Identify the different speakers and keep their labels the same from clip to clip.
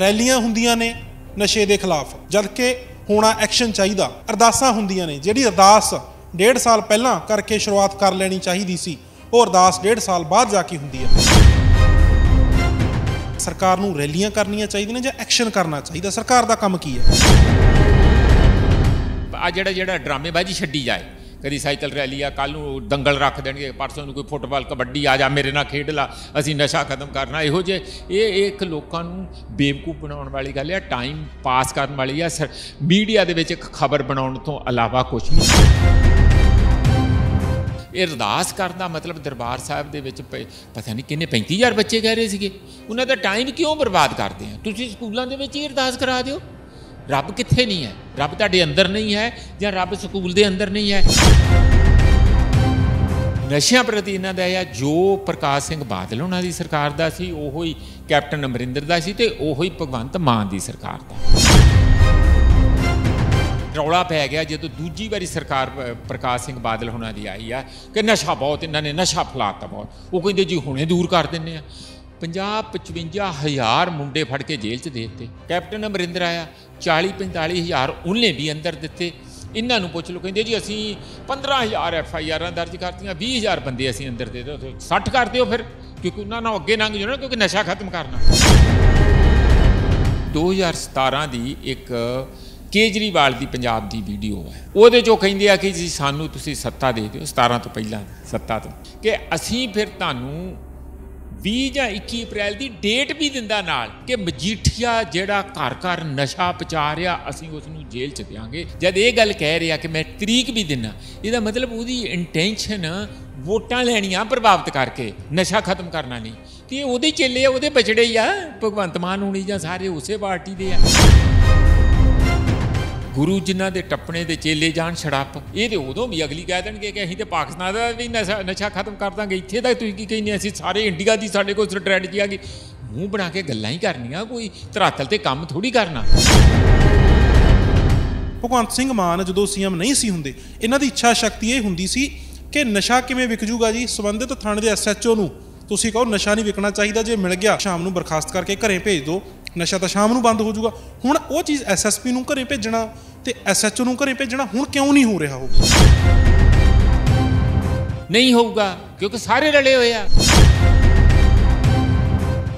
Speaker 1: ਰੈਲੀਆਂ ਹੁੰਦੀਆਂ ਨੇ ਨਸ਼ੇ ਦੇ ਖਿਲਾਫ ਜਦ ਕਿ ਹੋਣਾ ਐਕਸ਼ਨ ਚਾਹੀਦਾ ਅਰਦਾਸਾਂ ਹੁੰਦੀਆਂ ਨੇ ਜਿਹੜੀ ਅਰਦਾਸ ਡੇਢ ਸਾਲ ਪਹਿਲਾਂ ਕਰਕੇ ਸ਼ੁਰੂਆਤ ਕਰ ਲੈਣੀ ਚਾਹੀਦੀ ਸੀ ਉਹ ਅਰਦਾਸ ਡੇਢ ਸਾਲ ਬਾਅਦ ਜਾ ਕੇ ਹੁੰਦੀ ਹੈ ਸਰਕਾਰ ਨੂੰ ਰੈਲੀਆਂ ਕਰਨੀਆਂ ਚਾਹੀਦੀਆਂ ਨੇ ਜਾਂ ਐਕਸ਼ਨ ਕਰਨਾ ਚਾਹੀਦਾ ਸਰਕਾਰ ਦਾ ਕੰਮ ਕੀ ਹੈ
Speaker 2: ਆ ਜਿਹੜਾ ਜਿਹੜਾ ਡਰਾਮੇਬਾਜ਼ੀ ਛੱਡੀ ਜਾਏ ਕਦੀ ਸਾਈਕਲ ਰੈਲੀ ਆ ਕੱਲ ਨੂੰ ਦੰਗਲ ਰੱਖ ਦੇਣਗੇ ਪਰਸੋਂ ਨੂੰ ਕੋਈ ਫੁੱਟਬਾਲ ਕਬੱਡੀ ਆ ਜਾ ਮੇਰੇ ਨਾਲ ਖੇਡ ਲਾ ਅਸੀਂ ਨਸ਼ਾ ਖਤਮ ਕਰਨਾ ਇਹੋ ਜੇ ਇਹ ਇੱਕ ਲੋਕਾਂ ਨੂੰ ਬੇਵਕੂਫ ਬਣਾਉਣ ਵਾਲੀ ਗੱਲ ਆ ਟਾਈਮ ਪਾਸ ਕਰਨ ਵਾਲੀ ਆ ਮੀਡੀਆ ਦੇ ਵਿੱਚ ਇੱਕ ਖਬਰ ਬਣਾਉਣ ਤੋਂ ਇਲਾਵਾ ਕੁਝ ਨਹੀਂ ਇਹ ਅਰਦਾਸ ਕਰਦਾ ਮਤਲਬ ਦਰਬਾਰ ਸਾਹਿਬ ਦੇ ਵਿੱਚ ਪਤਾ ਨਹੀਂ ਕਿੰਨੇ 35000 ਬੱਚੇ ਕਹਿ ਰਹੇ ਸੀਗੇ ਉਹਨਾਂ ਦਾ ਟਾਈਮ ਕਿਉਂ ਬਰਬਾਦ ਕਰਦੇ ਆ ਤੁਸੀਂ ਸਕੂਲਾਂ ਦੇ ਵਿੱਚ ਹੀ ਅਰਦਾਸ ਕਰਾ ਦਿਓ ਰੱਬ ਕਿੱਥੇ ਨਹੀਂ ਹੈ ਰੱਬ ਤੁਹਾਡੇ ਅੰਦਰ ਨਹੀਂ ਹੈ ਜਾਂ ਰੱਬ ਸਕੂਲ ਦੇ ਅੰਦਰ ਨਹੀਂ ਹੈ ਨਸ਼ਿਆਂ ਪ੍ਰਤੀ ਇਹਨਾਂ ਦਾ ਇਹ ਜੋ ਪ੍ਰਕਾਸ਼ ਸਿੰਘ ਬਾਦਲ ਉਹਨਾਂ ਦੀ ਸਰਕਾਰ ਦਾ ਸੀ ਉਹੋ ਹੀ ਕੈਪਟਨ ਅਮਰਿੰਦਰ ਦਾ ਸੀ ਤੇ ਉਹੋ ਹੀ ਭਗਵੰਤ ਮਾਨ ਦੀ ਸਰਕਾਰ ਦਾ ਰੌਲਾ ਪੈ ਗਿਆ ਜਦੋਂ ਦੂਜੀ ਵਾਰੀ ਸਰਕਾਰ ਪ੍ਰਕਾਸ਼ ਸਿੰਘ ਬਾਦਲ ਹੁਣਾਂ ਦੀ ਆਈ ਆ ਕਿ ਨਸ਼ਾ ਬਹੁਤ ਇਹਨਾਂ ਨੇ ਨਸ਼ਾ ਫਲਾਤਾ ਬਹੁਤ ਉਹ ਕਹਿੰਦੇ ਜੀ ਹੁਣੇ ਦੂਰ ਕਰ ਦਿੰਨੇ ਆ 50 55 ਹਜ਼ਾਰ ਮੁੰਡੇ ਫੜ ਕੇ ਜੇਲ੍ਹ 'ਚ ਦੇ ਦਿੱਤੇ ਕੈਪਟਨ ਅਮਰਿੰਦਰ ਆਇਆ 40 45000 ਉਹਨੇ ਵੀ ਅੰਦਰ ਦਿੱਤੇ ਇਹਨਾਂ ਨੂੰ ਪੁੱਛ ਲਓ ਕਹਿੰਦੇ ਜੀ ਅਸੀਂ 15000 ਐਫ ਆਈ ਆਰਾਂ ਦਰਜ ਕਰਤੀਆਂ 20000 ਬੰਦੇ ਅਸੀਂ ਅੰਦਰ ਦੇ ਦੋ 60 ਕਰਦੇ ਹੋ ਫਿਰ ਕਿਉਂਕਿ ਉਹਨਾਂ ਨਾਲ ਅੱਗੇ ਲੰਘ ਜਾਣਾ ਕਿਉਂਕਿ ਨਸ਼ਾ ਖਤਮ ਕਰਨਾ 2017 ਦੀ ਇੱਕ ਕੇਜਰੀਵਾਲ ਦੀ ਪੰਜਾਬ ਦੀ ਵੀਡੀਓ ਹੈ ਉਹਦੇ ਜੋ ਕਹਿੰਦੇ ਆ ਕਿ ਜੀ ਸਾਨੂੰ ਤੁਸੀਂ ਸੱਤਾ ਦੇ ਦਿਓ 17 ਤੋਂ ਪਹਿਲਾਂ ਸੱਤਾ ਤੋਂ ਕਿ ਅਸੀਂ ਫਿਰ ਤੁਹਾਨੂੰ 20 ਜਾਂ 21 April ਦੀ ਡੇਟ ਵੀ ਦਿੰਦਾ ਨਾਲ ਕਿ ਮਜੀਠੀਆ ਜਿਹੜਾ ਘਰ ਘਰ ਨਸ਼ਾ ਪਚਾ ਰਿਹਾ ਅਸੀਂ ਉਸ ਨੂੰ ਜੇਲ੍ਹ ਚ ਦਿਆਂਗੇ ਜਦ ਇਹ ਗੱਲ ਕਹਿ ਰਿਹਾ ਕਿ ਮੈਂ ਤਰੀਕ ਵੀ ਦਿੰਨਾ ਇਹਦਾ ਮਤਲਬ ਉਹਦੀ ਇੰਟੈਂਸ਼ਨ ਵੋਟਾਂ ਲੈਣੀਆਂ ਪ੍ਰਭਾਵਿਤ ਕਰਕੇ ਨਸ਼ਾ ਖਤਮ ਕਰਨਾ ਨਹੀਂ ਕਿ ਉਹਦੇ ਚੇਲੇ ਆ ਉਹਦੇ ਬਚੜੇ ਆ ਭਗਵੰਤ ਮਾਨ ਹੁਣੀ ਜਾਂ ਸਾਰੇ ਉਸੇ ਪਾਰਟੀ ਦੇ ਆ ਗੁਰੂ ਜਿਨ੍ਹਾਂ ਦੇ ਟੱਪਣੇ ਦੇ ਚੇਲੇ ਜਾਣ ਛੜਾਪ ਇਹ ਤੇ ਉਦੋਂ ਵੀ ਅਗਲੀ ਕਹਿ ਦੇਣਗੇ ਕਿ ਅਸੀਂ ਤੇ ਪਾਕਿਸਤਾਨ ਦਾ ਵੀ ਨਸ਼ਾ ਖਤਮ ਕਰ ਦਾਂਗੇ ਇੱਥੇ ਦਾ ਤੁਸੀਂ ਕੀ ਕਹਿੰਦੇ ਅਸੀਂ ਸਾਰੇ ਇੰਡੀਆ ਦੀ ਸਾਡੇ ਕੋਲ ਸਟ੍ਰੈਟਜੀ ਆ ਗਈ ਮੂੰਹ ਬਣਾ ਕੇ ਗੱਲਾਂ ਹੀ ਕਰਨੀਆਂ ਕੋਈ ਧਰਾਤਲ ਤੇ ਕੰਮ ਥੋੜੀ ਕਰਨਾ
Speaker 1: ਭਗਵੰਤ ਸਿੰਘ ਮਾਨ ਜਦੋਂ ਸੀਐਮ ਨਹੀਂ ਸੀ ਹੁੰਦੇ ਇਹਨਾਂ ਦੀ ਇੱਛਾ ਸ਼ਕਤੀ ਇਹ ਹੁੰਦੀ ਸੀ ਕਿ ਨਸ਼ਾ ਕਿਵੇਂ ਵਿਕ ਜੂਗਾ ਜੀ ਸੰਬੰਧਿਤ ਥਾਣੇ ਦੇ ਐਸਐਚਓ ਨੂੰ ਤੁਸੀਂ ਕਹੋ ਨਸ਼ਾ ਨਹੀਂ ਵਿਕਣਾ ਚਾਹੀਦਾ ਜੇ ਮਿਲ ਗਿਆ ਸ਼ਾਮ ਨੂੰ ਬਰਖਾਸਤ ਕਰਕੇ ਘਰੇ ਭੇਜ ਦਿਓ ਨਸ਼ਾ ਤਾਂ ਸ਼ਾਮ ਨੂੰ ਬੰਦ ਹੋ ਜਾਊਗਾ ਹੁਣ ਉਹ ਚੀਜ਼ ਐਸਐਸਪੀ ਨੂੰ ਘਰੇ ਭੇਜਣਾ ਤੇ ਐਸਐਚਓ ਨੂੰ ਘਰੇ ਭੇਜਣਾ ਹੁਣ ਕਿਉਂ ਨਹੀਂ ਹੋ ਰਿਹਾ ਉਹ ਨਹੀਂ ਹੋਊਗਾ ਕਿਉਂਕਿ ਸਾਰੇ ਰਲੇ
Speaker 2: ਹੋਏ ਆ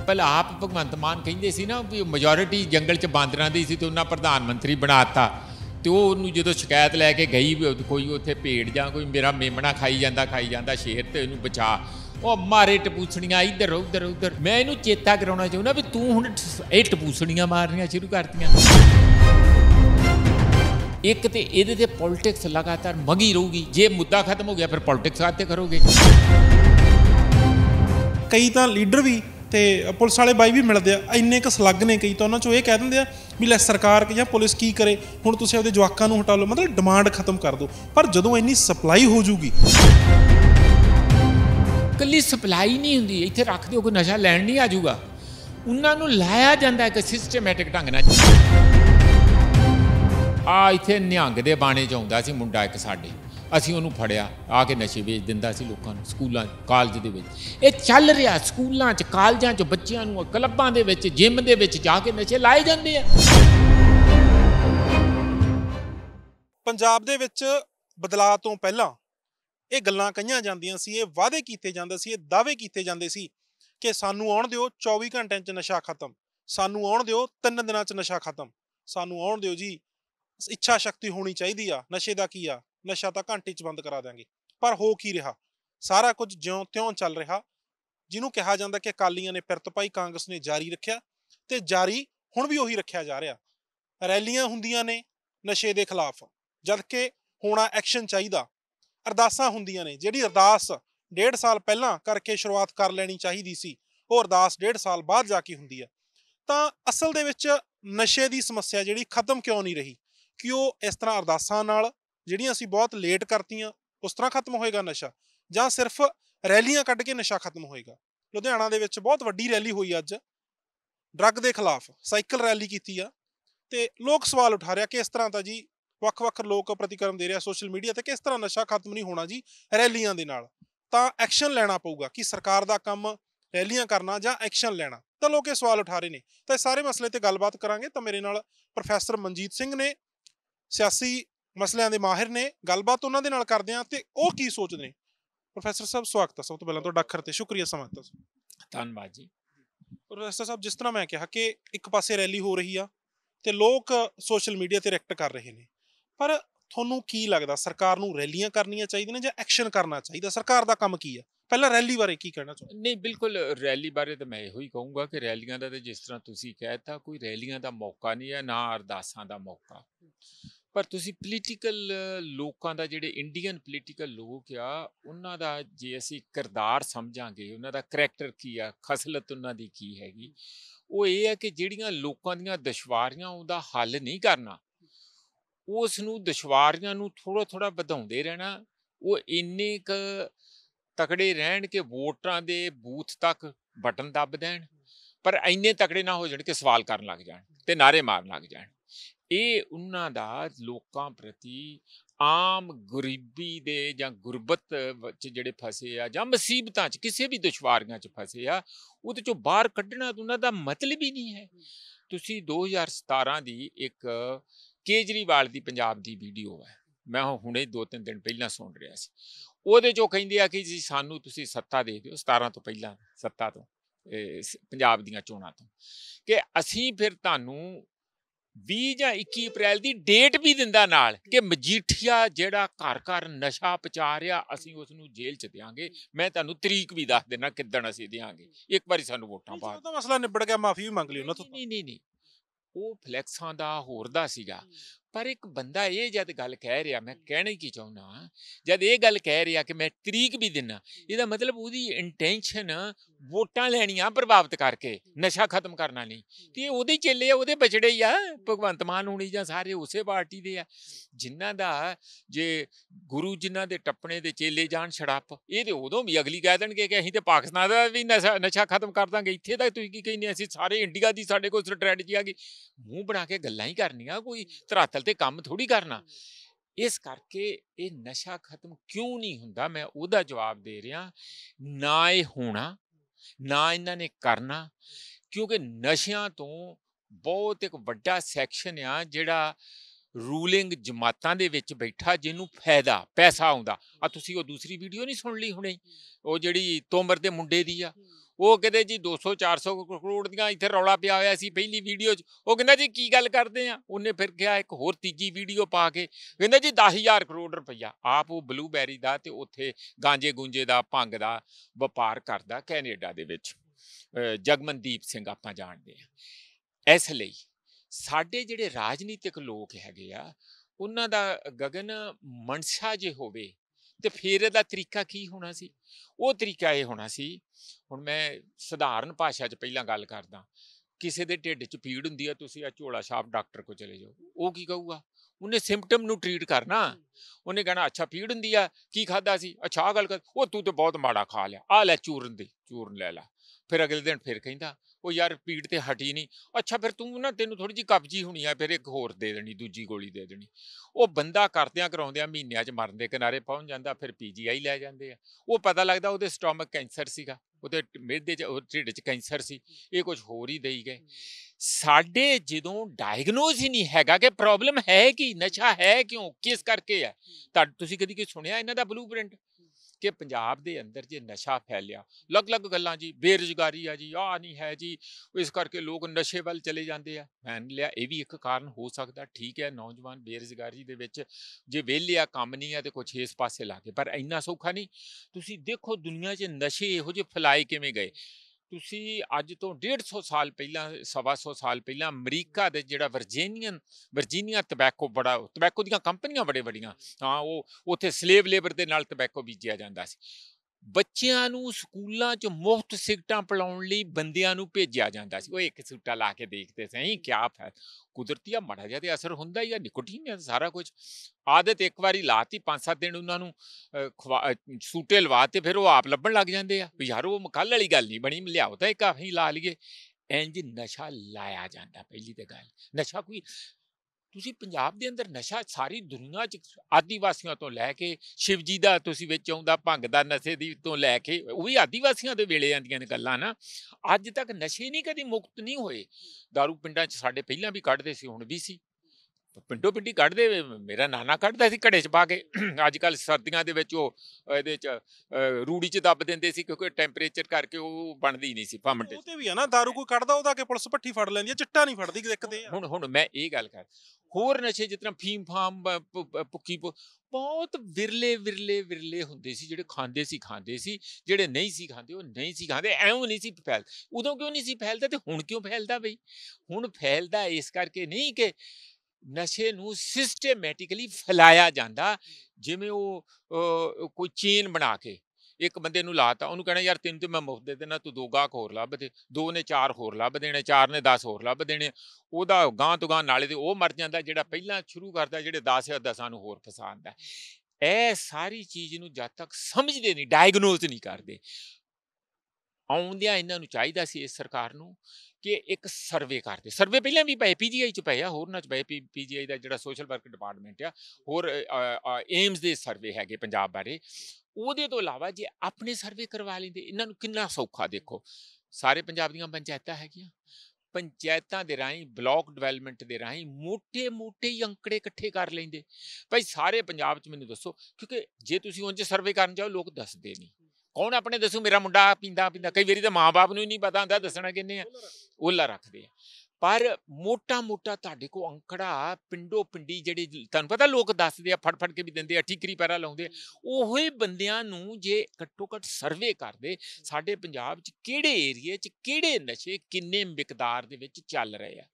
Speaker 2: ਪਹਿਲਾਂ ਆਪ ਭਗਵੰਤ ਮਾਨ ਕਹਿੰਦੇ ਸੀ ਨਾ ਵੀ ਮੈਜੋਰਿਟੀ ਜੰਗਲ 'ਚ ਬਾਂਦਰਾਂ ਦੀ ਸੀ ਤੇ ਉਹਨਾਂ ਪ੍ਰਧਾਨ ਮੰਤਰੀ ਬਣਾਤਾ ਤੇ ਉਹ ਉਹਨੂੰ ਜਦੋਂ ਸ਼ਿਕਾਇਤ ਲੈ ਕੇ ਗਈ ਕੋਈ ਉੱਥੇ ਭੇਡ ਜਾਂ ਕੋਈ ਮੇਰਾ ਮੇਮਣਾ ਖਾਈ ਜਾਂਦਾ ਖਾਈ ਜਾਂਦਾ ਸ਼ੇਰ ਤੇ ਇਹਨੂੰ ਬਚਾ ਉਹ ਮਾਰੇ ਟਪੂਸਣੀਆਂ ਇੱਧਰ ਉੱਧਰ ਉੱਧਰ ਮੈਂ ਇਹਨੂੰ ਚੇਤਾ ਕਰਾਉਣਾ ਚਾਹੁੰਦਾ ਵੀ ਤੂੰ ਹੁਣ ਇਹ ਟਪੂਸਣੀਆਂ ਮਾਰਨੀਆਂ ਸ਼ੁਰੂ ਕਰਤੀਆਂ ਇੱਕ ਤੇ ਇਹਦੇ ਤੇ ਪੋਲਿਟਿਕਸ ਲਗਾਤਾਰ ਮਗੀ ਰਹੂਗੀ ਜੇ ਮੁੱਦਾ ਖਤਮ ਹੋ ਗਿਆ ਫਿਰ ਪੋਲਿਟਿਕਸ ਆਤੇ ਕਰੋਗੇ
Speaker 1: ਕਈ ਤਾਂ ਲੀਡਰ ਵੀ ਤੇ ਪੁਲਿਸ ਵਾਲੇ ਬਾਈ ਵੀ ਮਿਲਦੇ ਆ ਇੰਨੇ ਕ ਸਲੱਗ ਨੇ ਕਈ ਤਾਂ ਉਹਨਾਂ ਚੋਂ ਇਹ ਕਹਿ ਦਿੰਦੇ ਆ ਵੀ ਲੈ ਸਰਕਾਰ ਜਾਂ ਪੁਲਿਸ ਕੀ ਕਰੇ ਹੁਣ ਤੁਸੀਂ ਆਪਦੇ ਜਵਾਕਾਂ ਨੂੰ ਹਟਾ ਲਓ ਮਤਲਬ ਡਿਮਾਂਡ ਖਤਮ ਕਰ ਦਿਓ ਪਰ ਜਦੋਂ ਇੰਨੀ ਸਪਲਾਈ ਹੋ ਜੂਗੀ
Speaker 2: ਇਕੱਲੀ ਸਪਲਾਈ ਨਹੀਂ ਹੁੰਦੀ ਇੱਥੇ ਰੱਖ ਦਿਓ ਕੋਈ ਨਸ਼ਾ ਲੈਣ ਨਹੀਂ ਆਜੂਗਾ ਉਹਨਾਂ ਨੂੰ ਲਾਇਆ ਜਾਂਦਾ ਇੱਕ ਸਿਸਟਮੈਟਿਕ ਢੰਗ ਨਾਲ ਆ ਇੱਥੇ ਨਿਹੰਗ ਦੇ ਬਾਣੇ ਚ ਆਉਂਦਾ ਸੀ ਮੁੰਡਾ ਇੱਕ ਸਾਡੇ ਅਸੀਂ ਉਹਨੂੰ ਫੜਿਆ ਆ ਕੇ ਨਸ਼ੇ ਵੇਚ ਦਿੰਦਾ ਸੀ ਲੋਕਾਂ ਨੂੰ ਸਕੂਲਾਂ ਕਾਲਜ ਦੇ ਵਿੱਚ ਇਹ ਚੱਲ ਰਿਹਾ ਸਕੂਲਾਂ 'ਚ ਕਾਲਜਾਂ 'ਚ ਬੱਚਿਆਂ ਨੂੰ ਕਲੱਬਾਂ ਦੇ ਵਿੱਚ ਜਿਮ ਦੇ ਵਿੱਚ ਜਾ ਕੇ ਨਸ਼ੇ ਲਾਏ ਜਾਂਦੇ ਆ
Speaker 1: ਪੰਜਾਬ ਦੇ ਵਿੱਚ ਬਦਲਾਅ ਤੋਂ ਪਹਿਲਾਂ ਇਹ ਗੱਲਾਂ ਕਹੀਆਂ ਜਾਂਦੀਆਂ ਸੀ ਇਹ ਵਾਅਦੇ ਕੀਤੇ ਜਾਂਦੇ ਸੀ ਇਹ ਦਾਅਵੇ ਕੀਤੇ ਜਾਂਦੇ ਸੀ ਕਿ ਸਾਨੂੰ ਆਉਣ ਦਿਓ 24 ਘੰਟਿਆਂ 'ਚ ਨਸ਼ਾ ਖਤਮ ਸਾਨੂੰ ਆਉਣ ਦਿਓ 3 ਦਿਨਾਂ 'ਚ ਨਸ਼ਾ ਖਤਮ ਸਾਨੂੰ ਆਉਣ ਦਿਓ ਜੀ ਇੱਛਾ ਸ਼ਕਤੀ ਹੋਣੀ ਚਾਹੀਦੀ ਆ ਨਸ਼ੇ ਦਾ ਕੀ ਆ ਨਸ਼ਾ ਤਾਂ ਘੰਟੇ 'ਚ ਬੰਦ ਕਰਾ ਦਾਂਗੇ ਪਰ ਹੋ ਕੀ ਰਿਹਾ ਸਾਰਾ ਕੁਝ ਜਿਉਂ ਤਿਉਂ ਚੱਲ ਰਿਹਾ ਜਿਹਨੂੰ ਕਿਹਾ ਜਾਂਦਾ ਕਿ ਅਕਾਲੀਆਂ ਨੇ ਪਿਰਤ ਪਾਈ ਕਾਂਗਰਸ ਨੇ ਜਾਰੀ ਰੱਖਿਆ ਤੇ ਜਾਰੀ ਹੁਣ ਵੀ ਉਹੀ ਰੱਖਿਆ ਜਾ ਰਿਹਾ ਰੈਲੀਆਂ ਹੁੰਦੀਆਂ ਨੇ ਨਸ਼ੇ ਦੇ ਖਿਲਾਫ ਜਦਕਿ ਹੋਣਾ ਐਕਸ਼ਨ ਚਾਹੀਦਾ ਅਰਦਾਸਾਂ ਹੁੰਦੀਆਂ ਨੇ ਜਿਹੜੀ ਅਰਦਾਸ ਡੇਢ ਸਾਲ ਪਹਿਲਾਂ ਕਰਕੇ ਸ਼ੁਰੂਆਤ ਕਰ ਲੈਣੀ ਚਾਹੀਦੀ ਸੀ ਉਹ ਅਰਦਾਸ ਡੇਢ ਸਾਲ ਬਾਅਦ ਜਾ ਕੇ ਹੁੰਦੀ ਹੈ ਤਾਂ ਅਸਲ ਦੇ ਵਿੱਚ ਨਸ਼ੇ ਦੀ ਸਮੱਸਿਆ ਜਿਹੜੀ ਖਤਮ ਕਿਉਂ ਨਹੀਂ ਰਹੀ ਕਿ ਉਹ ਇਸ ਤਰ੍ਹਾਂ ਅਰਦਾਸਾਂ ਨਾਲ ਜਿਹੜੀਆਂ ਅਸੀਂ ਬਹੁਤ ਲੇਟ ਕਰਤੀਆਂ ਉਸ ਤਰ੍ਹਾਂ ਖਤਮ ਹੋਏਗਾ ਨਸ਼ਾ ਜਾਂ ਸਿਰਫ ਰੈਲੀਆਂ ਕੱਢ ਕੇ ਨਸ਼ਾ ਖਤਮ ਹੋਏਗਾ ਲੁਧਿਆਣਾ ਦੇ ਵਿੱਚ ਬਹੁਤ ਵੱਡੀ ਰੈਲੀ ਹੋਈ ਅੱਜ ਡਰੱਗ ਦੇ ਖਿਲਾਫ ਸਾਈਕਲ ਰੈਲੀ ਕੀਤੀ ਆ ਤੇ ਲੋਕ ਸਵਾਲ ਉਠਾ ਰਿਹਾ ਕਿ ਇਸ ਤਰ੍ਹਾਂ ਤਾਂ ਜੀ ਵੱਖ-ਵੱਖ ਲੋਕ ਪ੍ਰਤੀਕਰਮ ਦੇ ਰਿਹਾ ਸੋਸ਼ਲ ਮੀਡੀਆ ਤੇ ਕਿ ਇਸ ਤਰ੍ਹਾਂ ਨਸ਼ਾ ਖਤਮ ਨਹੀਂ ਹੋਣਾ ਜੀ ਰੈਲੀਆਂ ਦੇ ਨਾਲ ਤਾਂ ਐਕਸ਼ਨ ਲੈਣਾ ਪਊਗਾ ਕਿ ਸਰਕਾਰ ਦਾ ਕੰਮ ਰੈਲੀਆਂ ਕਰਨਾ ਜਾਂ ਐਕਸ਼ਨ ਲੈਣਾ ਤਾਂ ਲੋਕ ਇਹ ਸਵਾਲ ਉਠਾ ਰਹੇ ਨੇ ਤਾਂ ਇਹ ਸਾਰੇ ਮਸਲੇ ਤੇ ਗੱਲਬਾਤ ਕਰਾਂਗੇ ਤਾਂ ਮੇਰੇ ਨਾਲ ਪ੍ਰੋਫੈਸਰ ਮਨਜੀਤ ਸਿੰਘ ਨੇ ਸਿਆਸੀ ਮਸਲਿਆਂ ਦੇ ਮਾਹਿਰ ਨੇ ਗੱਲਬਾਤ ਉਹਨਾਂ ਦੇ ਨਾਲ ਕਰਦੇ ਆਂ ਤੇ ਉਹ ਕੀ ਸੋਚਦੇ ਨੇ ਪ੍ਰੋਫੈਸਰ ਸਾਹਿਬ ਸਵਾਗਤ ਹੈ ਸਭ ਤੋਂ ਪਹਿਲਾਂ ਤੁਹਾਡਾ ਅੱਖਰ ਤੇ ਸ਼ੁਕਰੀਆ ਸਮਾਗਤ ਹੈ ਧੰਨਵਾਦ ਜੀ ਪ੍ਰੋਫੈਸਰ ਸਾਹਿਬ ਜਿਸ ਤਰ੍ਹਾਂ ਮੈਂ ਕਿਹਾ ਕਿ ਇੱਕ ਪਾਸੇ ਰੈਲੀ ਹੋ ਰਹੀ ਆ ਤੇ ਲੋਕ ਸੋਸ਼ਲ ਮੀਡੀਆ ਤੇ ਰਿਐਕਟ ਕਰ ਰਹੇ ਨੇ ਪਰ ਤੁਹਾਨੂੰ ਕੀ ਲੱਗਦਾ ਸਰਕਾਰ ਨੂੰ ਰੈਲੀਆਂ ਕਰਨੀਆਂ ਚਾਹੀਦੀਆਂ ਨੇ ਜਾਂ ਐਕਸ਼ਨ ਕਰਨਾ ਚਾਹੀਦਾ ਸਰਕਾਰ ਦਾ ਕੰਮ ਕੀ ਹੈ ਪਹਿਲਾਂ ਰੈਲੀ ਬਾਰੇ ਕੀ ਕਹਿਣਾ
Speaker 2: ਚਾਹੁੰਦੇ ਨਹੀਂ ਬਿਲਕੁਲ ਰੈਲੀ ਬਾਰੇ ਤਾਂ ਮੈਂ ਇਹੋ ਹੀ ਕਹੂੰਗਾ ਕਿ ਰੈਲੀਆਂ ਦਾ ਤੇ ਜਿਸ ਤਰ੍ਹਾਂ ਤੁਸੀਂ ਕਹਿਤਾ ਕੋਈ ਰੈਲੀਆਂ ਦਾ ਮੌਕਾ ਨਹੀਂ ਹੈ ਨਾ ਅਰਦਾਸਾਂ ਦਾ ਮੌਕਾ ਪਰ ਤੁਸੀਂ ਪੋਲੀਟੀਕਲ ਲੋਕਾਂ ਦਾ ਜਿਹੜੇ ਇੰਡੀਅਨ ਪੋਲੀਟੀਕਲ ਲੋਕ ਆ ਉਹਨਾਂ ਦਾ ਜੇ ਅਸੀਂ ਕਿਰਦਾਰ ਸਮਝਾਂਗੇ ਉਹਨਾਂ ਦਾ ਕੈਰੈਕਟਰ ਕੀ ਆ ਖਸਲਤ ਉਹਨਾਂ ਦੀ ਕੀ ਹੈਗੀ ਉਹ ਇਹ ਆ ਕਿ ਜਿਹੜੀਆਂ ਲੋਕਾਂ ਦੀਆਂ ਦਸ਼ਵਾਰੀਆਂ ਉਹਦਾ ਹੱਲ ਨਹੀਂ ਕਰਨਾ ਉਸ ਨੂੰ ਦੁਸ਼ਵਾਰੀਆਂ ਨੂੰ ਥੋੜਾ ਥੋੜਾ ਵਧਾਉਂਦੇ ਰਹਿਣਾ ਉਹ ਇੰਨੇ ਕ ਤਕੜੇ ਰਹਿਣ ਕੇ ਵੋਟਰਾਂ ਦੇ ਬੂਥ ਤੱਕ ਬਟਨ ਦੱਬ ਦੇਣ ਪਰ ਇੰਨੇ ਤਕੜੇ ਨਾ ਹੋ ਜਾਣ ਕਿ ਸਵਾਲ ਕਰਨ ਲੱਗ ਜਾਣ ਤੇ ਨਾਰੇ ਮਾਰਨ ਲੱਗ ਜਾਣ ਇਹ ਉਹਨਾਂ ਦਾ ਲੋਕਾਂ ਪ੍ਰਤੀ ਆਮ ਗਰੀਬੀ ਦੇ ਜਾਂ ਗੁਰਬਤ ਵਿੱਚ ਜਿਹੜੇ ਫਸੇ ਆ ਜਾਂ ਮੁਸੀਬਤਾਂ 'ਚ ਕਿਸੇ ਵੀ ਦੁਸ਼ਵਾਰੀਆਂ 'ਚ ਫਸੇ ਆ ਉਹਦੇ 'ਚੋਂ ਬਾਹਰ ਕੱਢਣਾ ਉਹਨਾਂ ਦਾ ਮਤਲਬ ਹੀ ਨਹੀਂ ਹੈ ਤੁਸੀਂ 2017 ਦੀ ਇੱਕ ਕੇਜਰੀਵਾਲ ਦੀ ਪੰਜਾਬ ਦੀ ਵੀਡੀਓ ਹੈ ਮੈਂ ਹੁਣੇ 2-3 ਦਿਨ ਪਹਿਲਾਂ ਸੁਣ ਰਿਹਾ ਸੀ ਉਹਦੇ ਜੋ ਕਹਿੰਦੇ ਆ ਕਿ ਜੀ ਸਾਨੂੰ ਤੁਸੀਂ ਸੱਤਾ ਦੇ ਦਿਓ 17 ਤੋਂ ਪਹਿਲਾਂ ਸੱਤਾ ਤੋਂ ਪੰਜਾਬ ਦੀਆਂ ਚੋਣਾਂ ਤੋਂ ਕਿ ਅਸੀਂ ਫਿਰ ਤੁਹਾਨੂੰ 20 ਜਾਂ 21 ਅਪ੍ਰੈਲ ਦੀ ਡੇਟ ਵੀ ਦਿੰਦਾ ਨਾਲ ਕਿ ਮਜੀਠੀਆ ਜਿਹੜਾ ਘਰ ਘਰ ਨਸ਼ਾ ਪਚਾ ਰਿਹਾ ਅਸੀਂ ਉਸ ਨੂੰ ਜੇਲ੍ਹ ਚ ਦੇਾਂਗੇ ਮੈਂ ਤੁਹਾਨੂੰ ਤਰੀਕ ਵੀ ਦੱਸ ਦੇਣਾ ਕਿਦਣ ਅਸੀਂ ਦੇਾਂਗੇ ਇੱਕ ਵਾਰੀ ਸਾਨੂੰ ਵੋਟਾਂ ਪਾ ਦਾ ਮਸਲਾ ਨਿਬੜ ਗਿਆ ਮਾਫੀ ਵੀ ਮੰਗ ਲਈ ਉਹਨਾਂ ਤੋਂ ਨਹੀਂ ਨਹੀਂ ਨਹੀਂ ਉਹ ਫਲੈਕਸਾਂ ਦਾ ਹੋਰ ਦਾ ਸੀਗਾ ਪਰ ਇੱਕ ਬੰਦਾ ਇਹ ਜਦ ਗੱਲ ਕਹਿ ਰਿਹਾ ਮੈਂ ਕਹਿਣੀ ਕੀ ਚਾਹੁੰਦਾ ਜਦ ਇਹ ਗੱਲ ਕਹਿ ਰਿਹਾ ਕਿ ਮੈਂ ਤਰੀਕ ਵੀ ਦਿਨਾ ਇਹਦਾ ਮਤਲਬ ਉਹਦੀ ਇੰਟੈਂਸ਼ਨ ਵੋਟਾਂ ਲੈਣੀਆਂ ਪ੍ਰਭਾਵਿਤ ਕਰਕੇ ਨਸ਼ਾ ਖਤਮ ਕਰਨਾ ਨਹੀਂ ਤੇ ਉਹਦੇ ਚੇਲੇ ਆ ਉਹਦੇ ਬਚੜੇ ਆ ਭਗਵੰਤ ਮਾਨ ਹੁਣੀ ਜਾਂ ਸਾਰੇ ਉਸੇ ਪਾਰਟੀ ਦੇ ਆ ਜਿਨ੍ਹਾਂ ਦਾ ਜੇ ਗੁਰੂ ਜਿਨ੍ਹਾਂ ਦੇ ਟੱਪਣੇ ਦੇ ਚੇਲੇ ਜਾਣ ਛੜਾਪ ਇਹ ਤੇ ਉਦੋਂ ਵੀ ਅਗਲੀ ਕਹਿ ਦੇਣਗੇ ਕਿ ਅਸੀਂ ਤੇ ਪਾਕਿਸਤਾਨ ਦਾ ਵੀ ਨਸ਼ਾ ਖਤਮ ਕਰ ਦਾਂਗੇ ਇੱਥੇ ਤੱਕ ਤੁਸੀਂ ਕੀ ਕਹਿੰਦੇ ਅਸੀਂ ਸਾਰੇ ਇੰਡੀਆ ਦੀ ਸਾਡੇ ਕੋਲ ਸਟ੍ਰੈਟਜੀ ਆ ਗਈ ਮੂੰਹ ਬਣਾ ਕੇ ਗੱਲਾਂ ਹੀ ਕਰਨੀਆਂ ਕੋਈ ਧਰਾਤਲ ਤੇ ਕੰਮ ਥੋੜੀ ਕਰਨਾ ਇਸ ਕਰਕੇ ਇਹ ਨਸ਼ਾ ਖਤਮ ਕਿਉਂ ਨਹੀਂ ਹੁੰਦਾ ਮੈਂ ਉਹਦਾ ਜਵਾਬ ਦੇ ਰਿਹਾ ਨਾ ਇਹ ਹੋਣਾ ਨਾ ਇਹਨਾਂ ਨੇ ਕਰਨਾ ਕਿਉਂਕਿ ਨਸ਼ਿਆਂ ਤੋਂ ਬਹੁਤ ਇੱਕ ਵੱਡਾ ਸੈਕਸ਼ਨ ਆ ਜਿਹੜਾ ਰੂਲਿੰਗ ਜਮਾਤਾਂ ਦੇ ਵਿੱਚ ਬੈਠਾ ਜਿਹਨੂੰ ਫਾਇਦਾ ਪੈਸਾ ਆਉਂਦਾ ਆ ਤੁਸੀਂ ਉਹ ਦੂਸਰੀ ਵੀਡੀਓ ਨਹੀਂ ਸੁਣ ਲਈ ਹੁਣੇ ਉਹ ਜਿਹੜੀ ਤੋਮਰ ਦੇ ਮੁੰਡੇ ਦੀ ਆ ਉਹ ਕਹਿੰਦੇ ਜੀ 200 400 ਕਰੋੜ ਦੀਆਂ ਇੱਥੇ ਰੌਲਾ ਪਿਆ ਹੋਇਆ ਸੀ ਪਹਿਲੀ ਵੀਡੀਓ 'ਚ ਉਹ ਕਹਿੰਦਾ ਜੀ ਕੀ ਗੱਲ ਕਰਦੇ ਆ ਉਹਨੇ ਫਿਰ ਕਿਹਾ ਇੱਕ ਹੋਰ ਤੀਜੀ ਵੀਡੀਓ ਪਾ ਕੇ ਕਹਿੰਦਾ ਜੀ 10000 ਕਰੋੜ ਰੁਪਈਆ ਆਪ ਉਹ ਬਲੂਬੈਰੀ ਦਾ ਤੇ ਉੱਥੇ ਗਾਂਜੇ ਗੁੰਜੇ ਦਾ ਭੰਗ ਦਾ ਵਪਾਰ ਕਰਦਾ ਕੈਨੇਡਾ ਦੇ ਵਿੱਚ ਜਗਮਨਦੀਪ ਸਿੰਘ ਆਪਾਂ ਜਾਣਦੇ ਆ ਇਸ ਲਈ ਸਾਡੇ ਜਿਹੜੇ ਰਾਜਨੀਤਿਕ ਲੋਕ ਹੈਗੇ ਆ ਉਹਨਾਂ ਦਾ ਗगन ਮਨਸ਼ਾ ਜੇ ਹੋਵੇ ਤੇ ਫੇਰ ਇਹਦਾ ਤਰੀਕਾ ਕੀ ਹੋਣਾ ਸੀ ਉਹ ਤਰੀਕਾ ਇਹ ਹੋਣਾ ਸੀ ਹੁਣ ਮੈਂ ਸਧਾਰਨ ਭਾਸ਼ਾ 'ਚ ਪਹਿਲਾਂ ਗੱਲ ਕਰਦਾ ਕਿਸੇ ਦੇ ਢਿੱਡ 'ਚ ਪੀੜ ਹੁੰਦੀ ਆ ਤੁਸੀਂ ਆ ਝੋਲਾ ਛਾਪ ਡਾਕਟਰ ਕੋ ਚਲੇ ਜਾਓ ਉਹ ਕੀ ਕਹੂਗਾ ਉਹਨੇ ਸਿੰਪਟਮ ਨੂੰ ਟ੍ਰੀਟ ਕਰਨਾ ਉਹਨੇ ਕਹਣਾ ਅੱਛਾ ਪੀੜ ਹੁੰਦੀ ਆ ਕੀ ਖਾਦਾ ਸੀ ਅੱਛਾ ਆ ਗੱਲ ਕਰ ਉਹ ਤੂੰ ਤੇ ਬਹੁਤ ਮਾੜਾ ਖਾ ਲਿਆ ਆ ਲੈ ਚੂਰਨ ਦੇ ਚੂਰਨ ਲੈ ਲੈ ਫਿਰ ਅਗਲੇ ਦਿਨ ਫਿਰ ਕਹਿੰਦਾ ਉਹ ਯਾਰ ਪੀੜ ਤੇ ਹਟੀ ਨਹੀਂ ਅੱਛਾ ਫਿਰ ਤੂੰ ਨਾ ਤੈਨੂੰ ਥੋੜੀ ਜੀ ਕਬਜੀ ਹੋਣੀ ਆ ਫਿਰ ਇੱਕ ਹੋਰ ਦੇ ਦੇਣੀ ਦੂਜੀ ਗੋਲੀ ਦੇ ਦੇਣੀ ਉਹ ਬੰਦਾ ਕਰਦਿਆਂ ਕਰਾਉਂਦਿਆਂ ਮਹੀਨਿਆਂ 'ਚ ਮਰਨ ਦੇ ਕਿਨਾਰੇ ਪਹੁੰਚ ਜਾਂਦਾ ਫਿਰ ਪੀਜੀਆਈ ਲੈ ਜਾਂਦੇ ਆ ਉਹ ਪਤਾ ਲੱਗਦਾ ਉਹਦੇ ਸਟੋਮਕ ਕੈਂਸਰ ਸੀਗਾ ਉਹਦੇ ਮਿਹਦੇ 'ਚ ਢਿੱਡ 'ਚ ਕੈਂਸਰ ਸੀ ਇਹ ਕੁਝ ਹੋਰ ਹੀ ਦੇਈ ਗਏ ਸਾਡੇ ਜਦੋਂ ਡਾਇਗਨੋਸ ਹੀ ਨਹੀਂ ਹੈਗਾ ਕਿ ਪ੍ਰੋਬਲਮ ਹੈ ਕੀ ਨਸ਼ਾ ਹੈ ਕਿਉਂ ਕਿਸ ਕਰਕੇ ਹੈ ਤਾਂ ਤੁਸੀਂ ਕਦੀ ਕੋਈ ਸੁਣਿਆ ਇਹਨਾਂ ਦਾ ਬਲੂਪ੍ਰਿੰਟ ਕਿ ਪੰਜਾਬ ਦੇ ਅੰਦਰ ਜੇ ਨਸ਼ਾ ਫੈਲਿਆ ਲਗ ਲਗ ਗੱਲਾਂ ਜੀ ਬੇਰੋਜ਼ਗਾਰੀ ਆ ਜੀ ਆ ਨਹੀਂ ਹੈ ਜੀ ਇਸ ਕਰਕੇ ਲੋਕ ਨਸ਼ੇ ਵੱਲ ਚਲੇ ਜਾਂਦੇ ਆ ਮੈਂ ਲਿਆ ਇਹ ਵੀ ਇੱਕ ਕਾਰਨ ਹੋ ਸਕਦਾ ਠੀਕ ਹੈ ਨੌਜਵਾਨ ਬੇਰੋਜ਼ਗਾਰੀ ਦੇ ਵਿੱਚ ਜੇ ਆ ਕੰਮ ਨਹੀਂ ਆ ਤੇ ਕੁਛ ਇਸ ਪਾਸੇ ਲਾ ਕੇ ਪਰ ਇੰਨਾ ਸੌਖਾ ਨਹੀਂ ਤੁਸੀਂ ਦੇਖੋ ਦੁਨੀਆ 'ਚ ਨਸ਼ੇ ਇਹੋ ਜਿਹੇ ਫਲਾਏ ਕਿਵੇਂ ਗਏ ਤੁਸੀਂ ਅੱਜ ਤੋਂ 150 ਸਾਲ ਪਹਿਲਾਂ 150 ਸਾਲ ਪਹਿਲਾਂ ਅਮਰੀਕਾ ਦੇ ਜਿਹੜਾ ਵਰਜੀਨੀਅਨ ਵਰਜੀਨੀਆ ਟਬੈਕੋ ਬੜਾ ਟਬੈਕੋ ਦੀਆਂ ਕੰਪਨੀਆਂ ਬੜੇ ਬੜੀਆਂ ਹਾਂ ਉਹ ਉੱਥੇ ਸਲੇਵ ਲੇਬਰ ਦੇ ਨਾਲ ਟਬੈਕੋ ਬੀਜਿਆ ਜਾਂਦਾ ਸੀ ਬੱਚਿਆਂ ਨੂੰ ਸਕੂਲਾਂ 'ਚ ਮੁਫਤ ਸਿਗਟਾਂ ਪਿਲਾਉਣ ਲਈ ਬੰਦਿਆਂ ਨੂੰ ਭੇਜਿਆ ਜਾਂਦਾ ਸੀ ਉਹ ਇੱਕ ਸੂਟਾ ਲਾ ਕੇ ਦੇਖਦੇ ਸਹੀ ਕੀ ਹੈ ਕੁਦਰਤੀ ਆ ਮੜਾ ਜਾਂਦੇ ਅਸਰ ਹੁੰਦਾ ਹੀ ਆ ਨਿਕੋਟੀਨ ਦਾ ਸਾਰਾ ਕੁਝ ਆਦਤ ਇੱਕ ਵਾਰੀ ਲਾਤੀ 5-7 ਦਿਨ ਉਹਨਾਂ ਨੂੰ ਸੂਟੇ ਲਵਾਤੇ ਫਿਰ ਉਹ ਆਪ ਲੱਭਣ ਲੱਗ ਜਾਂਦੇ ਆ ਵੀ ਯਾਰ ਉਹ ਮਕਲ ਵਾਲੀ ਗੱਲ ਨਹੀਂ ਬਣੀ ਲਿਆਉ ਤਾਂ ਇੱਕ ਆਹੀਂ ਲਾ ਲਈਏ ਇੰਜ ਨਸ਼ਾ ਲਾਇਆ ਜਾਂਦਾ ਪਹਿਲੀ ਤੇ ਗੱਲ ਨਸ਼ਾ ਕੋਈ ਤੁਸੀਂ ਪੰਜਾਬ ਦੇ ਅੰਦਰ ਨਸ਼ਾ ਸਾਰੀ ਦੁਨੀਆ 'ਚ ਆਦੀਵਾਸੀਆਂ ਤੋਂ ਲੈ ਕੇ ਸ਼ਿਵਜੀ ਦਾ ਤੁਸੀਂ ਵਿੱਚ ਆਉਂਦਾ ਭੰਗ ਦਾ ਨਸ਼ੇ ਦੀ ਤੋਂ ਲੈ ਕੇ ਉਹ ਵੀ ਆਦੀਵਾਸੀਆਂ ਦੇ ਵੇਲੇ ਆਂਦੀਆਂ ਨੇ ਗੱਲਾਂ ਨਾ ਅੱਜ ਤੱਕ ਨਸ਼ੇ ਨਹੀਂ ਕਦੀ ਮੁਕਤ ਨਹੀਂ ਹੋਏ दारू ਪਿੰਡਾਂ 'ਚ ਸਾਡੇ ਪਹਿਲਾਂ ਵੀ ਕੱਢਦੇ ਸੀ ਹੁਣ ਵੀ ਸੀ ਪਿੰਡੋ ਪਿੰਡੀ ਕੱਢਦੇ ਮੇਰਾ ਨਾਨਾ ਕੱਢਦਾ ਸੀ ਘੜੇ 'ਚ ਪਾ ਕੇ ਅੱਜ ਕੱਲ ਸਰਦੀਆਂ ਦੇ ਵਿੱਚ ਉਹ ਇਹਦੇ 'ਚ ਰੂੜੀ 'ਚ ਦੱਬ ਦਿੰਦੇ ਸੀ ਕਿਉਂਕਿ ਟੈਂਪਰੇਚਰ ਕਰਕੇ ਉਹ ਬਣਦੀ ਨਹੀਂ ਸੀ ਫਾਮਟ ਉਹ
Speaker 1: ਤੇ ਵੀ ਆ ਨਾ दारू ਕੋਈ ਕੱਢਦਾ ਉਹਦਾ ਕਿ ਪੁਲਿਸ ਪੱਠੀ ਫੜ ਲੈਂਦੀ ਚਿੱਟਾ ਨਹੀਂ ਫੜਦੀ
Speaker 2: ਦੇਖਦੇ ਹੁਣ ਹੁਣ ਮੈਂ ਇਹ ਗੱਲ ਕਰ ਹੋਰ ਨਸ਼ੇ ਜਿਸ ਤਰ੍ਹਾਂ ਫੀਮ ਫਾਮ ਪੁੱਕੀ ਬਹੁਤ ਵਿਰਲੇ ਵਿਰਲੇ ਵਿਰਲੇ ਹੁੰਦੇ ਸੀ ਜਿਹੜੇ ਖਾਂਦੇ ਸੀ ਖਾਂਦੇ ਸੀ ਜਿਹੜੇ ਨਹੀਂ ਸੀ ਖਾਂਦੇ ਉਹ ਨਹੀਂ ਸੀ ਖਾਂਦੇ ਐਉਂ ਨਹੀਂ ਸੀ ਫੈਲ ਉਦੋਂ ਕਿਉਂ ਨਹੀਂ ਸੀ ਫੈਲਦਾ ਤੇ ਹੁਣ ਕਿਉਂ ਫੈਲਦਾ ਬਈ ਹੁਣ ਫੈਲਦਾ ਇਸ ਕਰਕੇ ਨਹੀਂ ਕਿ ਨਸ਼ੇ ਨੂੰ ਸਿਸਟੇਮੈਟਿਕਲੀ ਫੈਲਾਇਆ ਜਾਂਦਾ ਜਿਵੇਂ ਉਹ ਕੋਈ ਚੇਨ ਬਣਾ ਕੇ ਇੱਕ ਬੰਦੇ ਨੂੰ ਲਾਤਾ ਉਹਨੂੰ ਕਹਿੰਦਾ ਯਾਰ ਤੈਨੂੰ ਤੇ ਮੈਂ ਮੁਫਤ ਦੇ ਦੇਣਾ ਤੂੰ ਦੋ ਗਾਹ ਹੋਰ ਲੱਭ ਦੇ ਦੋ ਨੇ ਚਾਰ ਹੋਰ ਲੱਭ ਦੇਣੇ ਚਾਰ ਨੇ 10 ਹੋਰ ਲੱਭ ਦੇਣੇ ਉਹਦਾ ਗਾਂ ਤੋਂ ਗਾਂ ਨਾਲੇ ਤੇ ਉਹ ਮਰ ਜਾਂਦਾ ਜਿਹੜਾ ਪਹਿਲਾਂ ਸ਼ੁਰੂ ਕਰਦਾ ਜਿਹੜੇ 10 ਦਾ 10 ਨੂੰ ਹੋਰ ਫਸਾਉਂਦਾ ਇਹ ਸਾਰੀ ਚੀਜ਼ ਨੂੰ ਜਦ ਤੱਕ ਸਮਝਦੇ ਨਹੀਂ ਡਾਇਗਨੋਸ ਨਹੀਂ ਕਰਦੇ ਆਉਂਦਿਆਂ ਇਹਨਾਂ ਨੂੰ ਚਾਹੀਦਾ ਸੀ ਇਸ ਸਰਕਾਰ ਨੂੰ ਕਿ ਇੱਕ ਸਰਵੇ ਕਰਦੇ ਸਰਵੇ ਪਹਿਲਾਂ ਵੀ ਪਏ ਪੀਜੀਆਈ ਚ ਪਏ ਆ ਹੋਰ ਨਾ ਚ ਪਏ ਪੀਜੀਆਈ ਦਾ ਜਿਹੜਾ ਸੋਸ਼ਲ ਵਰਕ ਡਿਪਾਰਟਮੈਂਟ ਆ ਹੋਰ ਏਮਸ ਦੇ ਸਰਵੇ ਹੈਗੇ ਪੰਜਾਬ ਬਾਰੇ ਉਹਦੇ ਤੋਂ ਇਲਾਵਾ ਜੇ ਆਪਣੇ ਸਰਵੇ ਕਰਵਾ ਲੈਂਦੇ ਇਹਨਾਂ ਨੂੰ ਕਿੰਨਾ ਸੌਖਾ ਦੇਖੋ ਸਾਰੇ ਪੰਜਾਬ ਦੀਆਂ ਪੰਚਾਇਤਾਂ ਹੈਗੀਆਂ ਪੰਚਾਇਤਾਂ ਦੇ ਰਾਹੀਂ ਬਲਾਕ ਡਿਵੈਲਪਮੈਂਟ ਦੇ ਰਾਹੀਂ ਮੋٹے-ਮੋٹے ਹੀ ਅੰਕੜੇ ਇਕੱਠੇ ਕਰ ਲੈਂਦੇ ਭਾਈ ਸਾਰੇ ਪੰਜਾਬ 'ਚ ਮੈਨੂੰ ਦੱਸੋ ਕਿਉਂਕਿ ਜੇ ਤੁਸੀਂ 'ਚ ਸਰਵੇ ਕਰਨ ਜਾਓ ਲੋਕ ਦੱਸਦੇ ਨਹੀਂ ਕੌਣ ਆਪਣੇ ਦੱਸੂ ਮੇਰਾ ਮੁੰਡਾ ਪੀਂਦਾ ਪੀਂਦਾ ਕਈ ਵਾਰੀ ਤਾਂ ਮਾਪੇ ਨੂੰ ਹੀ ਨਹੀਂ ਪਤਾ ਹੁੰਦਾ ਦੱਸਣਾ ਕਿੰਨੇ ਆ ਉਹਲਾ ਰੱਖਦੇ ਆ ਪਰ ਮੋਟਾ-ਮੋਟਾ ਤੁਹਾਡੇ ਕੋ ਅੰਕੜਾ ਪਿੰਡੋ ਪਿੰਡੀ ਜਿਹੜੇ ਤੁਹਾਨੂੰ ਪਤਾ ਲੋਕ ਦੱਸਦੇ ਆ ਫੜ-ਫੜ ਕੇ ਵੀ ਦਿੰਦੇ ਆ ਠੀਕਰੀ ਪੈਰਾ ਲਾਉਂਦੇ ਉਹੋਏ ਹੀ ਬੰਦਿਆਂ ਨੂੰ ਜੇ ਘੱਟੋ-ਘੱਟ ਸਰਵੇ ਕਰਦੇ ਸਾਡੇ ਪੰਜਾਬ 'ਚ ਕਿਹੜੇ ਏਰੀਏ 'ਚ ਕਿਹੜੇ ਨਸ਼ੇ ਕਿੰਨੇ ਮਿਕਦਾਰ ਦੇ ਵਿੱਚ ਚੱਲ ਰਹੇ ਆ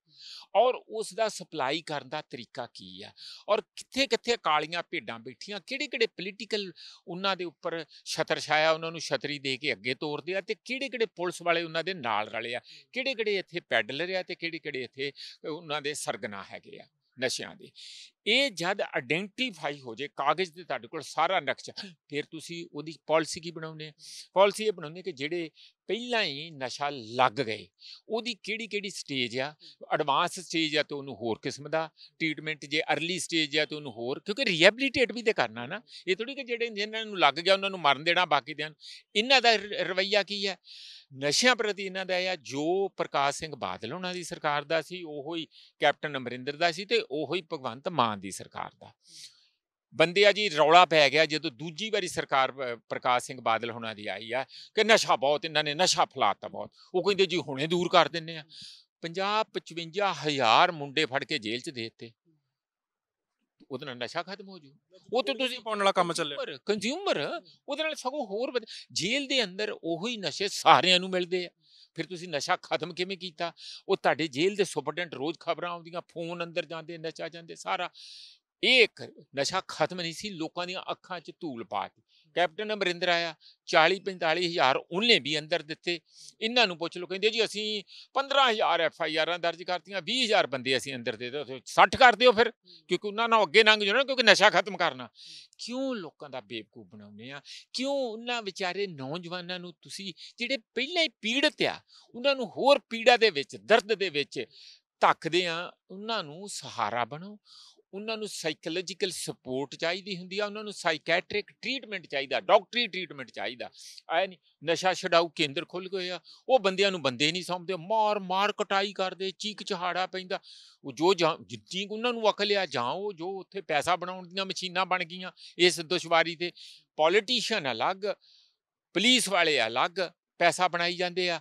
Speaker 2: ਔਰ ਉਸ ਦਾ ਸਪਲਾਈ ਕਰਨ ਦਾ ਤਰੀਕਾ ਕੀ ਆ ਔਰ ਕਿੱਥੇ ਕਿੱਥੇ ਕਾਲੀਆਂ ਭੇਡਾਂ ਬੈਠੀਆਂ ਕਿਹੜੇ ਕਿਹੜੇ ਪੋਲੀਟੀਕਲ ਉਹਨਾਂ ਦੇ ਉੱਪਰ ਛਤਰ ਛਾਇਆ ਉਹਨਾਂ ਨੂੰ ਛਤਰੀ ਦੇ ਕੇ ਅੱਗੇ ਤੋਰਦੇ ਆ ਤੇ ਕਿਹੜੇ ਕਿਹੜੇ ਪੁਲਿਸ ਵਾਲੇ ਉਹਨਾਂ ਦੇ ਨਾਲ ਰਲੇ ਆ ਕਿਹੜੇ ਕਿਹੜੇ ਇੱਥੇ ਪੈਡਲਰ ਆ ਤੇ ਕਿਹੜੇ ਕਿਹੜੇ ਇੱਥੇ ਉਹਨਾਂ ਦੇ ਸਰਗਨਾ ਹੈਗੇ ਆ ਨਸ਼ਿਆਂ ਦੇ ਇਹ ਜਦ ਆਇਡੈਂਟੀਫਾਈ ਹੋ ਜੇ ਕਾਗਜ਼ ਤੇ ਤੁਹਾਡੇ ਕੋਲ ਸਾਰਾ ਨਕਸ਼ਾ ਫਿਰ ਤੁਸੀਂ ਉਹਦੀ ਪਾਲਿਸੀ ਕੀ ਬਣਾਉਂਦੇ ਆ ਪਾਲਿਸੀ ਇਹ ਬਣਾਉਂਦੇ ਕਿ ਜਿਹੜੇ ਪਹਿਲਾਂ ਹੀ ਨਸ਼ਾ ਲੱਗ ਗਏ ਉਹਦੀ ਕਿਹੜੀ ਕਿਹੜੀ ਸਟੇਜ ਆ ਐਡਵਾਂਸ ਸਟੇਜ ਆ ਤੇ ਉਹਨੂੰ ਹੋਰ ਕਿਸਮ ਦਾ ਟ੍ਰੀਟਮੈਂਟ ਜੇ अर्ਲੀ ਸਟੇਜ ਆ ਤੇ ਉਹਨੂੰ ਹੋਰ ਕਿਉਂਕਿ ਰੀਹੈਬਿਲਿਟੇਟ ਵੀ ਤੇ ਕਰਨਾ ਨਾ ਇਹ ਥੋੜੀ ਕਿ ਜਿਹੜੇ ਜਿਹਨਾਂ ਨੂੰ ਲੱਗ ਗਿਆ ਉਹਨਾਂ ਨੂੰ ਮਰਨ ਦੇਣਾ ਬਾਕੀ ਦਿਨ ਇਹਨਾਂ ਦਾ ਰਵਈਆ ਕੀ ਹੈ ਨਸ਼ਿਆਂ ਪ੍ਰਤੀ ਇਹਨਾਂ ਦਾ ਆ ਜੋ ਪ੍ਰਕਾਸ਼ ਸਿੰਘ ਬਾਦਲ ਉਹਨਾਂ ਦੀ ਸਰਕਾਰ ਦਾ ਸੀ ਉਹੋ ਹੀ ਕੈਪਟਨ ਅਮਰਿੰਦਰ ਦਾ ਸੀ ਤੇ ਉਹੋ ਹੀ ਭਗਵੰਤ ਮਾਨ ਭਗਵਾਨ ਦੀ ਸਰਕਾਰ ਦਾ ਬੰਦਿਆ ਜੀ ਰੌਲਾ ਪੈ ਗਿਆ ਜਦੋਂ ਦੂਜੀ ਵਾਰੀ ਸਰਕਾਰ ਪ੍ਰਕਾਸ਼ ਸਿੰਘ ਬਾਦਲ ਹੁਣਾਂ ਦੀ ਆਈ ਆ ਕਿ ਨਸ਼ਾ ਬਹੁਤ ਇਹਨਾਂ ਨੇ ਨਸ਼ਾ ਫਲਾਤਾ ਬਹੁਤ ਉਹ ਕਹਿੰਦੇ ਜੀ ਹੁਣੇ ਦੂਰ ਕਰ ਦਿੰਨੇ ਆ 50 55 ਹਜ਼ਾਰ ਮੁੰਡੇ ਫੜ ਕੇ ਜੇਲ੍ਹ 'ਚ ਦੇ ਦਿੱਤੇ ਉਹਦੇ ਨਾਲ ਨਸ਼ਾ ਖਤਮ ਹੋ ਜੂ ਉਹ ਤੇ ਤੁਸੀਂ ਪਾਉਣ ਵਾਲਾ ਕੰਮ ਚੱਲਿਆ ਕੰਜ਼ਿਊਮਰ ਉਹਦੇ ਨਾਲ ਸਗੋਂ ਹੋਰ ਜੇਲ੍ਹ ਦੇ ਅੰਦਰ ਉਹੀ ਨਸ਼ੇ ਸਾਰਿਆਂ ਨੂੰ ਮਿਲਦੇ ਆ ਫਿਰ ਤੁਸੀਂ ਨਸ਼ਾ ਖਤਮ ਕਿਵੇਂ ਕੀਤਾ ਉਹ ਤੁਹਾਡੇ ਜੇਲ੍ਹ ਦੇ ਸੁਪਰਡੈਂਟ ਰੋਜ਼ ਖਬਰਾਂ ਆਉਂਦੀਆਂ ਫੋਨ ਅੰਦਰ ਜਾਂਦੇ ਨਸ਼ਾ ਜਾਂਦੇ ਸਾਰਾ ਇਹ ਇੱਕ ਨਸ਼ਾ ਖਤਮ ਨਹੀਂ ਸੀ ਲੋਕਾਂ ਦੀਆਂ ਅੱਖਾਂ 'ਚ ਧੂਲ ਪਾ ਕੇ ਕੈਪਟਨ ਅਮਰਿੰਦਰ ਆਇਆ 40 45000 ਉਹਨੇ ਵੀ ਅੰਦਰ ਦਿੱਤੇ ਇਹਨਾਂ ਨੂੰ ਪੁੱਛ ਲੋ ਕਹਿੰਦੇ ਜੀ ਅਸੀਂ 15000 ਐਫ ਆਈ ਆਰਾਂ ਦਰਜ ਕਰਤੀਆਂ 20000 ਬੰਦੇ ਅਸੀਂ ਅੰਦਰ ਦੇ ਦੋ 60 ਕਰ ਦਿਓ ਫਿਰ ਕਿਉਂਕਿ ਉਹਨਾਂ ਨਾਲ ਅੱਗੇ ਲੰਘ ਜਾਣਾ ਕਿਉਂਕਿ ਨਸ਼ਾ ਖਤਮ ਕਰਨਾ ਕਿਉਂ ਲੋਕਾਂ ਦਾ ਬੇਵਕੂਫ ਬਣਾਉਂਦੇ ਆ ਕਿਉਂ ਉਹਨਾਂ ਵਿਚਾਰੇ ਨੌਜਵਾਨਾਂ ਨੂੰ ਤੁਸੀਂ ਜਿਹੜੇ ਪਹਿਲਾਂ ਹੀ ਪੀੜਤ ਆ ਉਹਨਾਂ ਨੂੰ ਹੋਰ ਪੀੜਾ ਦੇ ਵਿੱਚ ਦਰਦ ਦੇ ਵਿੱਚ ਧੱਕਦੇ ਆ ਉਹਨਾਂ ਨੂੰ ਸਹਾਰਾ ਬਣੋ ਉਹਨਾਂ ਨੂੰ ਸਾਈਕੋਲੋਜੀਕਲ ਸਪੋਰਟ ਚਾਹੀਦੀ ਹੁੰਦੀ ਆ ਉਹਨਾਂ ਨੂੰ ਸਾਈਕੈਟ੍ਰਿਕ ਟ੍ਰੀਟਮੈਂਟ ਚਾਹੀਦਾ ਡਾਕਟਰੀ ਟ੍ਰੀਟਮੈਂਟ ਚਾਹੀਦਾ ਐ ਨਹੀਂ ਨਸ਼ਾ ਛਡਾਊ ਕੇਂਦਰ ਖੁੱਲ ਗਏ ਆ ਉਹ ਬੰਦਿਆਂ ਨੂੰ ਬੰਦੇ ਨਹੀਂ ਸਮਝਦੇ ਮਾਰ ਮਾਰ ਕਟਾਈ ਕਰਦੇ ਚੀਕ ਚਹਾੜਾ ਪੈਂਦਾ ਉਹ ਜੋ ਜਿੱਤੀ ਉਹਨਾਂ ਨੂੰ ਅਕਲ ਆ ਜਾਂ ਉਹ ਜੋ ਉੱਥੇ ਪੈਸਾ ਬਣਾਉਣ ਦੀਆਂ ਮਸ਼ੀਨਾਂ ਬਣ ਗਈਆਂ ਇਸ ਦੁਸ਼ਵਾਰੀ ਤੇ ਪੋਲੀਟੀਸ਼ੀਅਨ ਅਲੱਗ ਪੁਲਿਸ ਵਾਲੇ ਅਲੱਗ ਪੈਸਾ ਬਣਾਈ ਜਾਂਦੇ ਆ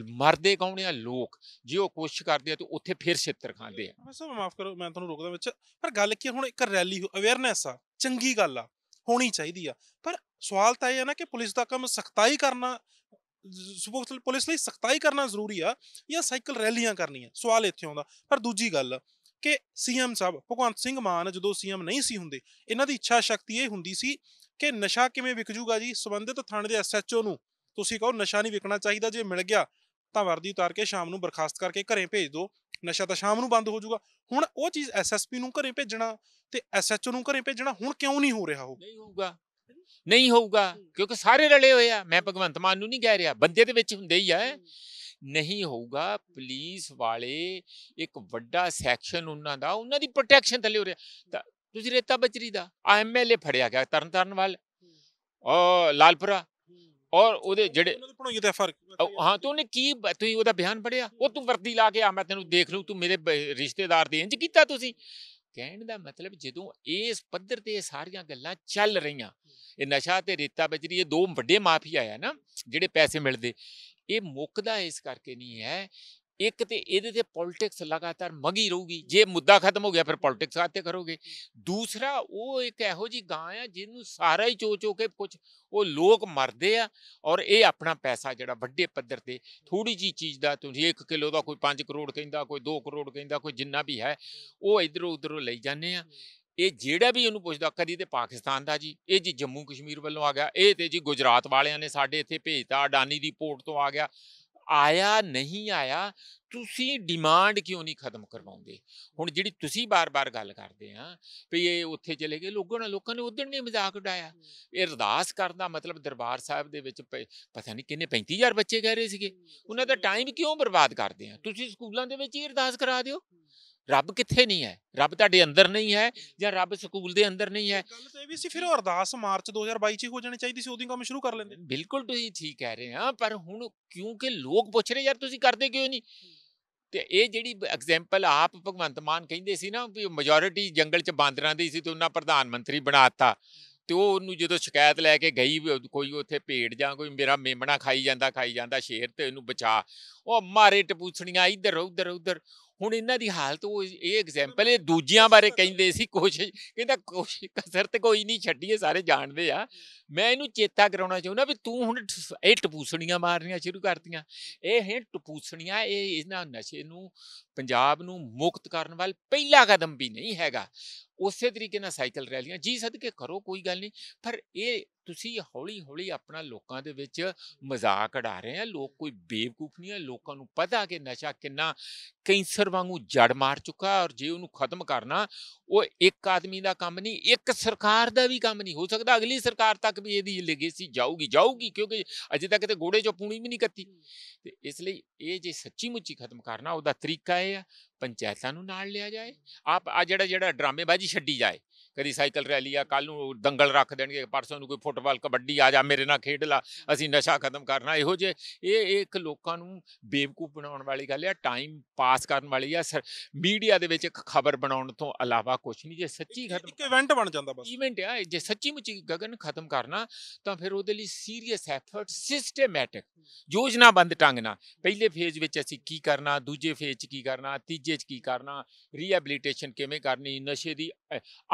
Speaker 2: ਮਰਦੇ ਕੌਣ ਆ ਲੋਕ ਜੇ ਉਹ ਕੋਸ਼ਿਸ਼ ਕਰਦੇ ਆ ਤੇ ਉੱਥੇ ਫਿਰ ਛੇਤਰ ਖਾਂਦੇ ਆ
Speaker 1: ਮੈਂ ਸਭ ਮਾਫ ਕਰੋ ਮੈਂ ਤੁਹਾਨੂੰ ਰੋਕਦਾ ਵਿੱਚ ਪਰ ਗੱਲ ਕੀ ਹੁਣ ਇੱਕ ਰੈਲੀ ਅਵੇਅਰਨੈਸ ਆ ਚੰਗੀ ਗੱਲ ਆ ਹੋਣੀ ਚਾਹੀਦੀ ਆ ਪਰ ਸਵਾਲ ਤਾਂ ਇਹ ਆ ਨਾ ਕਿ ਪੁਲਿਸ ਦਾ ਕੰਮ ਸਖਤਾਈ ਕਰਨਾ ਸੁਪੋਸ ਪੁਲਿਸ ਲਈ ਸਖਤਾਈ ਕਰਨਾ ਜ਼ਰੂਰੀ ਆ ਜਾਂ ਸਾਈਕਲ ਰੈਲੀਆਂ ਕਰਨੀਆਂ ਸਵਾਲ ਇੱਥੇ ਆਉਂਦਾ ਪਰ ਦੂਜੀ ਗੱਲ ਕਿ ਸੀਐਮ ਸਾਹਿਬ ਭਗਵੰਤ ਸਿੰਘ ਮਾਨ ਜਦੋਂ ਸੀਐਮ ਨਹੀਂ ਸੀ ਹੁੰਦੇ ਇਹਨਾਂ ਦੀ ਇੱਛਾ ਸ਼ਕਤੀ ਇਹ ਹੁੰਦੀ ਸੀ ਕਿ ਨਸ਼ਾ ਕਿਵੇਂ ਵਿਕ ਜੂਗਾ ਜੀ ਸਬੰਧਤ ਥਾਣੇ ਦੇ ਐਸਐਚਓ ਨੂੰ ਤੁਸੀਂ ਕਹੋ ਨਸ਼ਾ ਨਹੀਂ ਵਿਕਣਾ ਚਾਹੀਦਾ ਜੇ ਮਿਲ ਗਿਆ ਤਾਂ ਵਰਦੀ ਉਤਾਰ ਕੇ ਸ਼ਾਮ ਨੂੰ ਬਰਖਾਸਤ ਕਰਕੇ ਘਰੇ ਭੇਜ ਦਿਓ ਨਸ਼ਾ ਤਾਂ ਸ਼ਾਮ ਨੂੰ ਬੰਦ ਹੋ ਜਾਊਗਾ ਹੁਣ ਉਹ ਚੀਜ਼ ਐਸਐਸਪੀ ਨੂੰ ਘਰੇ ਭੇਜਣਾ ਤੇ ਐਸਐਚਓ ਨੂੰ ਘਰੇ ਭੇਜਣਾ ਹੁਣ ਕਿਉਂ ਨਹੀਂ ਹੋ ਰਿਹਾ ਉਹ ਨਹੀਂ ਹੋਊਗਾ ਨਹੀਂ ਹੋਊਗਾ ਕਿਉਂਕਿ ਸਾਰੇ ਰਲੇ ਹੋਏ ਆ
Speaker 2: ਮੈਂ ਭਗਵੰਤ ਮਾਨ ਨੂੰ ਨਹੀਂ ਕਹਿ ਰਿਹਾ ਬੰਦੇ ਦੇ ਵਿੱਚ ਹੁੰਦੇ ਹੀ ਆ ਨਹੀਂ ਹੋਊਗਾ ਪੁਲਿਸ ਵਾਲੇ ਇੱਕ ਵੱਡਾ ਸੈਕਸ਼ਨ ਉਹਨਾਂ ਦਾ ਉਹਨਾਂ ਦੀ ਪ੍ਰੋਟੈਕਸ਼ਨ ਥੱਲੇ ਹੋ ਰਿਹਾ ਤੁਸੀਂ ਰੇਤਾ ਬਚਰੀ ਦਾ ਐਮਐਲਏ ਫੜਿਆ ਗਿਆ ਤਰਨਤਾਰਨ ਵਾਲ ਉਹ ਲਾਲਪੁਰਾ ਔਰ ਉਹਦੇ ਜਿਹੜੇ ਪੜਾਈ ਦਾ ਫਰਕ ਹਾਂ ਤੂੰ ਨੇ ਕੀ ਤੂੰ ਉਹਦਾ ਬਿਆਨ ਪੜਿਆ ਉਹ ਤੂੰ ਵਰਦੀ ਲਾ ਕੇ ਆ ਮੈਂ ਤੈਨੂੰ ਦੇਖ ਲਊ ਤੂੰ ਮੇਰੇ ਰਿਸ਼ਤੇਦਾਰ ਦੇ ਇੰਜ ਕੀਤਾ ਤੁਸੀਂ ਕਹਿਣ ਦਾ ਮਤਲਬ ਜਦੋਂ ਇਸ ਪੱਧਰ ਤੇ ਇਹ ਸਾਰੀਆਂ ਗੱਲਾਂ ਚੱਲ ਰਹੀਆਂ ਇਹ ਨਸ਼ਾ ਤੇ ਰੇਤਾ ਬਜਰੀ ਇਹ ਦੋ ਵੱਡੇ ਮਾਫੀਆ ਆ ਨਾ ਜਿਹੜੇ ਪੈਸੇ ਮਿਲਦੇ ਇਹ ਮੁੱਕਦਾ ਇਸ ਕਰਕੇ ਨਹੀਂ ਹੈ ਇੱਕ ਤੇ ਇਹਦੇ ਤੇ ਪੋਲਿਟਿਕਸ ਲਗਾਤਾਰ ਮਗੀ ਰਹੂਗੀ ਜੇ ਮੁੱਦਾ ਖਤਮ ਹੋ ਗਿਆ ਫਿਰ ਪੋਲਿਟਿਕਸ ਆਤੇ ਕਰੋਗੇ ਦੂਸਰਾ ਉਹ ਇੱਕ ਇਹੋ ਜੀ ਗਾਂ ਆ ਜਿਹਨੂੰ ਸਾਰਾ ਹੀ ਚੋ ਚੋ ਕੇ ਕੁਝ ਉਹ ਲੋਕ ਮਰਦੇ ਆ ਔਰ ਇਹ ਆਪਣਾ ਪੈਸਾ ਜਿਹੜਾ ਵੱਡੇ ਪੱਧਰ ਤੇ ਥੋੜੀ ਜੀ ਚੀਜ਼ ਦਾ ਤੁਸੀਂ 1 ਕਿਲੋ ਦਾ ਕੋਈ 5 ਕਰੋੜ ਕਹਿੰਦਾ ਕੋਈ 2 ਕਰੋੜ ਕਹਿੰਦਾ ਕੋਈ ਜਿੰਨਾ ਵੀ ਹੈ ਉਹ ਇਧਰੋਂ ਉਧਰੋਂ ਲਈ ਜਾਂਦੇ ਆ ਇਹ ਜਿਹੜਾ ਵੀ ਉਹਨੂੰ ਪੁੱਛਦਾ ਕਦੀ ਤੇ ਪਾਕਿਸਤਾਨ ਦਾ ਜੀ ਇਹ ਜੀ ਜੰਮੂ ਕਸ਼ਮੀਰ ਵੱਲੋਂ ਆ ਗਿਆ ਇਹ ਤੇ ਜੀ ਗੁਜਰਾਤ ਵਾਲਿਆਂ ਨੇ ਸਾਡੇ ਇੱਥੇ ਭੇਜਤਾ ਅਡਾਨੀ ਦੀ ਪੋਰਟ ਤੋਂ ਆ ਗਿਆ ਆਇਆ ਨਹੀਂ ਆਇਆ ਤੁਸੀਂ ਡਿਮਾਂਡ ਕਿਉਂ ਨਹੀਂ ਖਤਮ ਕਰਵਾਉਂਦੇ ਹੁਣ ਜਿਹੜੀ ਤੁਸੀਂ ਬਾਰ-ਬਾਰ ਗੱਲ ਕਰਦੇ ਆ ਵੀ ਇਹ ਉੱਥੇ ਚਲੇ ਗਏ ਲੋਕਾਂ ਨੇ ਲੋਕਾਂ ਨੇ ਉਦੋਂ ਨਹੀਂ ਮਜ਼ਾਕ ਉਡਾਇਆ ਇਹ ਅਰਦਾਸ ਕਰਨ ਦਾ ਮਤਲਬ ਦਰਬਾਰ ਸਾਹਿਬ ਦੇ ਵਿੱਚ ਪਤਾ ਨਹੀਂ ਕਿੰਨੇ 35000 ਬੱਚੇ ਕਹਿ ਰਹੇ ਸੀਗੇ ਉਹਨਾਂ ਦਾ ਟਾਈਮ ਕਿਉਂ ਬਰਬਾਦ ਕਰਦੇ ਆ ਤੁਸੀਂ ਸਕੂਲਾਂ ਦੇ ਵਿੱਚ ਹੀ ਅਰਦਾਸ ਕਰਾ ਦਿਓ ਰੱਬ ਕਿੱਥੇ ਨਹੀਂ ਹੈ ਰੱਬ ਤੁਹਾਡੇ ਅੰਦਰ ਨਹੀਂ ਹੈ ਜਾਂ ਰੱਬ ਸਕੂਲ ਦੇ ਅੰਦਰ ਨਹੀਂ ਹੈ ਗੱਲ ਤੇ ਵੀ ਸੀ ਫਿਰ ਅਰਦਾਸ ਮਾਰਚ 2022 ਚ ਹੋ ਜਾਣੀ ਚਾਹੀਦੀ ਸੀ ਉਦੋਂ ਕੰਮ ਸ਼ੁਰੂ ਕਰ ਲੈਂਦੇ ਬਿਲਕੁਲ ਤੁਸੀਂ ਠੀਕ ਕਹਿ ਰਹੇ ਆ ਪਰ ਹੁਣ ਕਿਉਂਕਿ ਲੋਕ ਪੁੱਛ ਰਹੇ ਯਾਰ ਤੁਸੀਂ ਕਰਦੇ ਕਿਉਂ ਨਹੀਂ ਤੇ ਇਹ ਜਿਹੜੀ ਐਗਜ਼ਾਮਪਲ ਆਪ ਭਗਵੰਤ ਮਾਨ ਕਹਿੰਦੇ ਸੀ ਨਾ ਵੀ ਮੈਜੋਰਿਟੀ ਜੰਗਲ ਚ ਬਾਂਦਰਾਂ ਦੀ ਸੀ ਤੇ ਉਹਨਾਂ ਪ੍ਰਧਾਨ ਮੰਤਰੀ ਬਣਾਤਾ ਤੇ ਉਹ ਉਹਨੂੰ ਜਦੋਂ ਸ਼ਿਕਾਇਤ ਲੈ ਕੇ ਗਈ ਕੋਈ ਉੱਥੇ ਭੇਡ ਜਾਂ ਕੋਈ ਮੇਰਾ ਮੇਮਣਾ ਖਾਈ ਜਾਂਦਾ ਖਾਈ ਜਾਂਦਾ ਸ਼ੇਰ ਤੇ ਇਹਨੂੰ ਬਚਾ ਉਹ ਮਾਰੇ ਟਪੂਛਣੀਆਂ ਇੱਧਰ ਉੱਧਰ ਉੱਧਰ ਹੁਣ ਇਹਨਾਂ ਦੀ ਹਾਲਤ ਉਹ ਇਹ ਐਗਜ਼ਾਮਪਲ ਇਹ ਦੂਜਿਆਂ ਬਾਰੇ ਕਹਿੰਦੇ ਸੀ ਕੋਸ਼ਿਸ਼ ਕਹਿੰਦਾ ਕੋਸ਼ਿਸ਼ ਕਸਰ ਤੇ ਕੋਈ ਨਹੀਂ ਛੱਡੀਏ ਸਾਰੇ ਜਾਣਦੇ ਆ ਮੈਂ ਇਹਨੂੰ ਚੇਤਾ ਕਰਾਉਣਾ ਚਾਹੁੰਦਾ ਵੀ ਤੂੰ ਹੁਣ ਇਹ ਟਪੂਸਣੀਆਂ ਮਾਰਨੀਆਂ ਸ਼ੁਰੂ ਕਰਤੀਆਂ ਇਹ ਹੈ ਟਪੂਸਣੀਆਂ ਇਹ ਇਹਨਾਂ ਨਸ਼ੇ ਨੂੰ ਪੰਜਾਬ ਨੂੰ ਮੁਕਤ ਕਰਨ ਵੱਲ ਪਹਿਲਾ ਕਦਮ ਵੀ ਨਹੀਂ ਹੈਗਾ ਉਸੇ ਤਰੀਕੇ ਨਾਲ ਸਾਈਕਲ ਰੈਲੀਆਂ ਜੀ ਸਦਕੇ ਕਰੋ ਕੋਈ ਗੱਲ ਨਹੀਂ ਪਰ ਇਹ ਤੁਸੀਂ ਹੌਲੀ-ਹੌਲੀ ਆਪਣਾ ਲੋਕਾਂ ਦੇ ਵਿੱਚ ਮਜ਼ਾਕ ਉਡਾ ਰਹੇ ਆ ਲੋਕ ਕੋਈ ਬੇਵਕੂਫ ਨਹੀਂ ਆ ਲੋਕਾਂ ਨੂੰ ਪਤਾ ਕਿ ਨਸ਼ਾ ਕਿੰਨਾ ਕੈਂਸਰ ਵਾਂਗੂ ਜੜ ਮਾਰ ਚੁੱਕਾ ਔਰ ਜੇ ਉਹਨੂੰ ਖਤਮ ਕਰਨਾ ਉਹ ਇੱਕ ਆਦਮੀ ਦਾ ਕੰਮ ਨਹੀਂ ਇੱਕ ਸਰਕਾਰ ਦਾ ਵੀ ਕੰਮ ਨਹੀਂ ਹੋ ਸਕਦਾ ਅਗਲੀ ਸਰਕਾਰ ਤੱਕ ਵੀ ਇਹਦੀ ਲੈਗੇਸੀ ਜਾਊਗੀ ਜਾਊਗੀ ਕਿਉਂਕਿ ਅਜੇ ਤੱਕ ਤੇ ਗੋੜੇ ਚੋਂ ਪੂਣੀ ਵੀ ਨਹੀਂ ਕੱਤੀ ਤੇ ਇਸ ਲਈ ਇਹ ਜੇ ਸੱਚੀ ਮੁੱਚੀ ਖਤਮ ਕਰਨਾ ਉਹਦਾ ਤਰੀਕਾ ਇਹ ਆ ਪੰਚਾਇਤਾਂ ਨੂੰ ਨਾਲ ਲਿਆ ਜਾਏ ਆਪ ਆ ਜਿਹੜਾ ਜਿਹੜਾ ਡਰਾਮੇ ਖੋਜ ਛੱਡੀ ਜਾਏ ਕਦੀ ਸਾਈਕਲ ਰੈਲੀ ਆ ਕੱਲ ਨੂੰ ਦੰਗਲ ਰੱਖ ਦੇਣਗੇ ਪਰਸੋਂ ਨੂੰ ਕੋਈ ਫੁੱਟਬਾਲ ਕਬੱਡੀ ਆ ਜਾ ਮੇਰੇ ਨਾਲ ਖੇਡ ਲਾ ਅਸੀਂ ਨਸ਼ਾ ਖਤਮ ਕਰਨਾ ਇਹੋ ਜੇ ਇਹ ਇੱਕ ਲੋਕਾਂ ਨੂੰ ਬੇਵਕੂਫ ਬਣਾਉਣ ਵਾਲੀ ਗੱਲ ਆ ਟਾਈਮ ਪਾਸ ਕਰਨ ਵਾਲੀ ਆ ਮੀਡੀਆ ਦੇ ਵਿੱਚ ਇੱਕ ਖਬਰ ਬਣਾਉਣ ਤੋਂ ਇਲਾਵਾ ਕੁਝ ਨਹੀਂ ਜੇ ਸੱਚੀ ਖਤਮ ਇੱਕ ਇਵੈਂਟ ਬਣ ਜਾਂਦਾ ਬਸ ਇਵੈਂਟ ਆ ਜੇ ਸੱਚੀ ਮੁੱਚੀ ਗਗਨ ਖਤਮ ਕਰਨਾ ਤਾਂ ਫਿਰ ਉਹਦੇ ਲਈ ਸੀਰੀਅਸ ਐਫਰਟ ਸਿਸਟਮੈਟਿਕ ਯੋਜਨਾਬੰਦ ਢੰਗ ਨਾਲ ਪਹਿਲੇ ਫੇਜ਼ ਵਿੱਚ ਅਸੀਂ ਕੀ ਕਰਨਾ ਦੂਜੇ ਫੇਜ਼ 'ਚ ਕੀ ਕਰਨਾ ਤੀਜੇ 'ਚ ਕੀ ਕਰਨਾ ਰੀਹੈਬਿਲਿਟੇਸ਼ਨ ਕਿਵੇਂ ਕਰਨੀ ਨਸ਼ੇ ਦੀ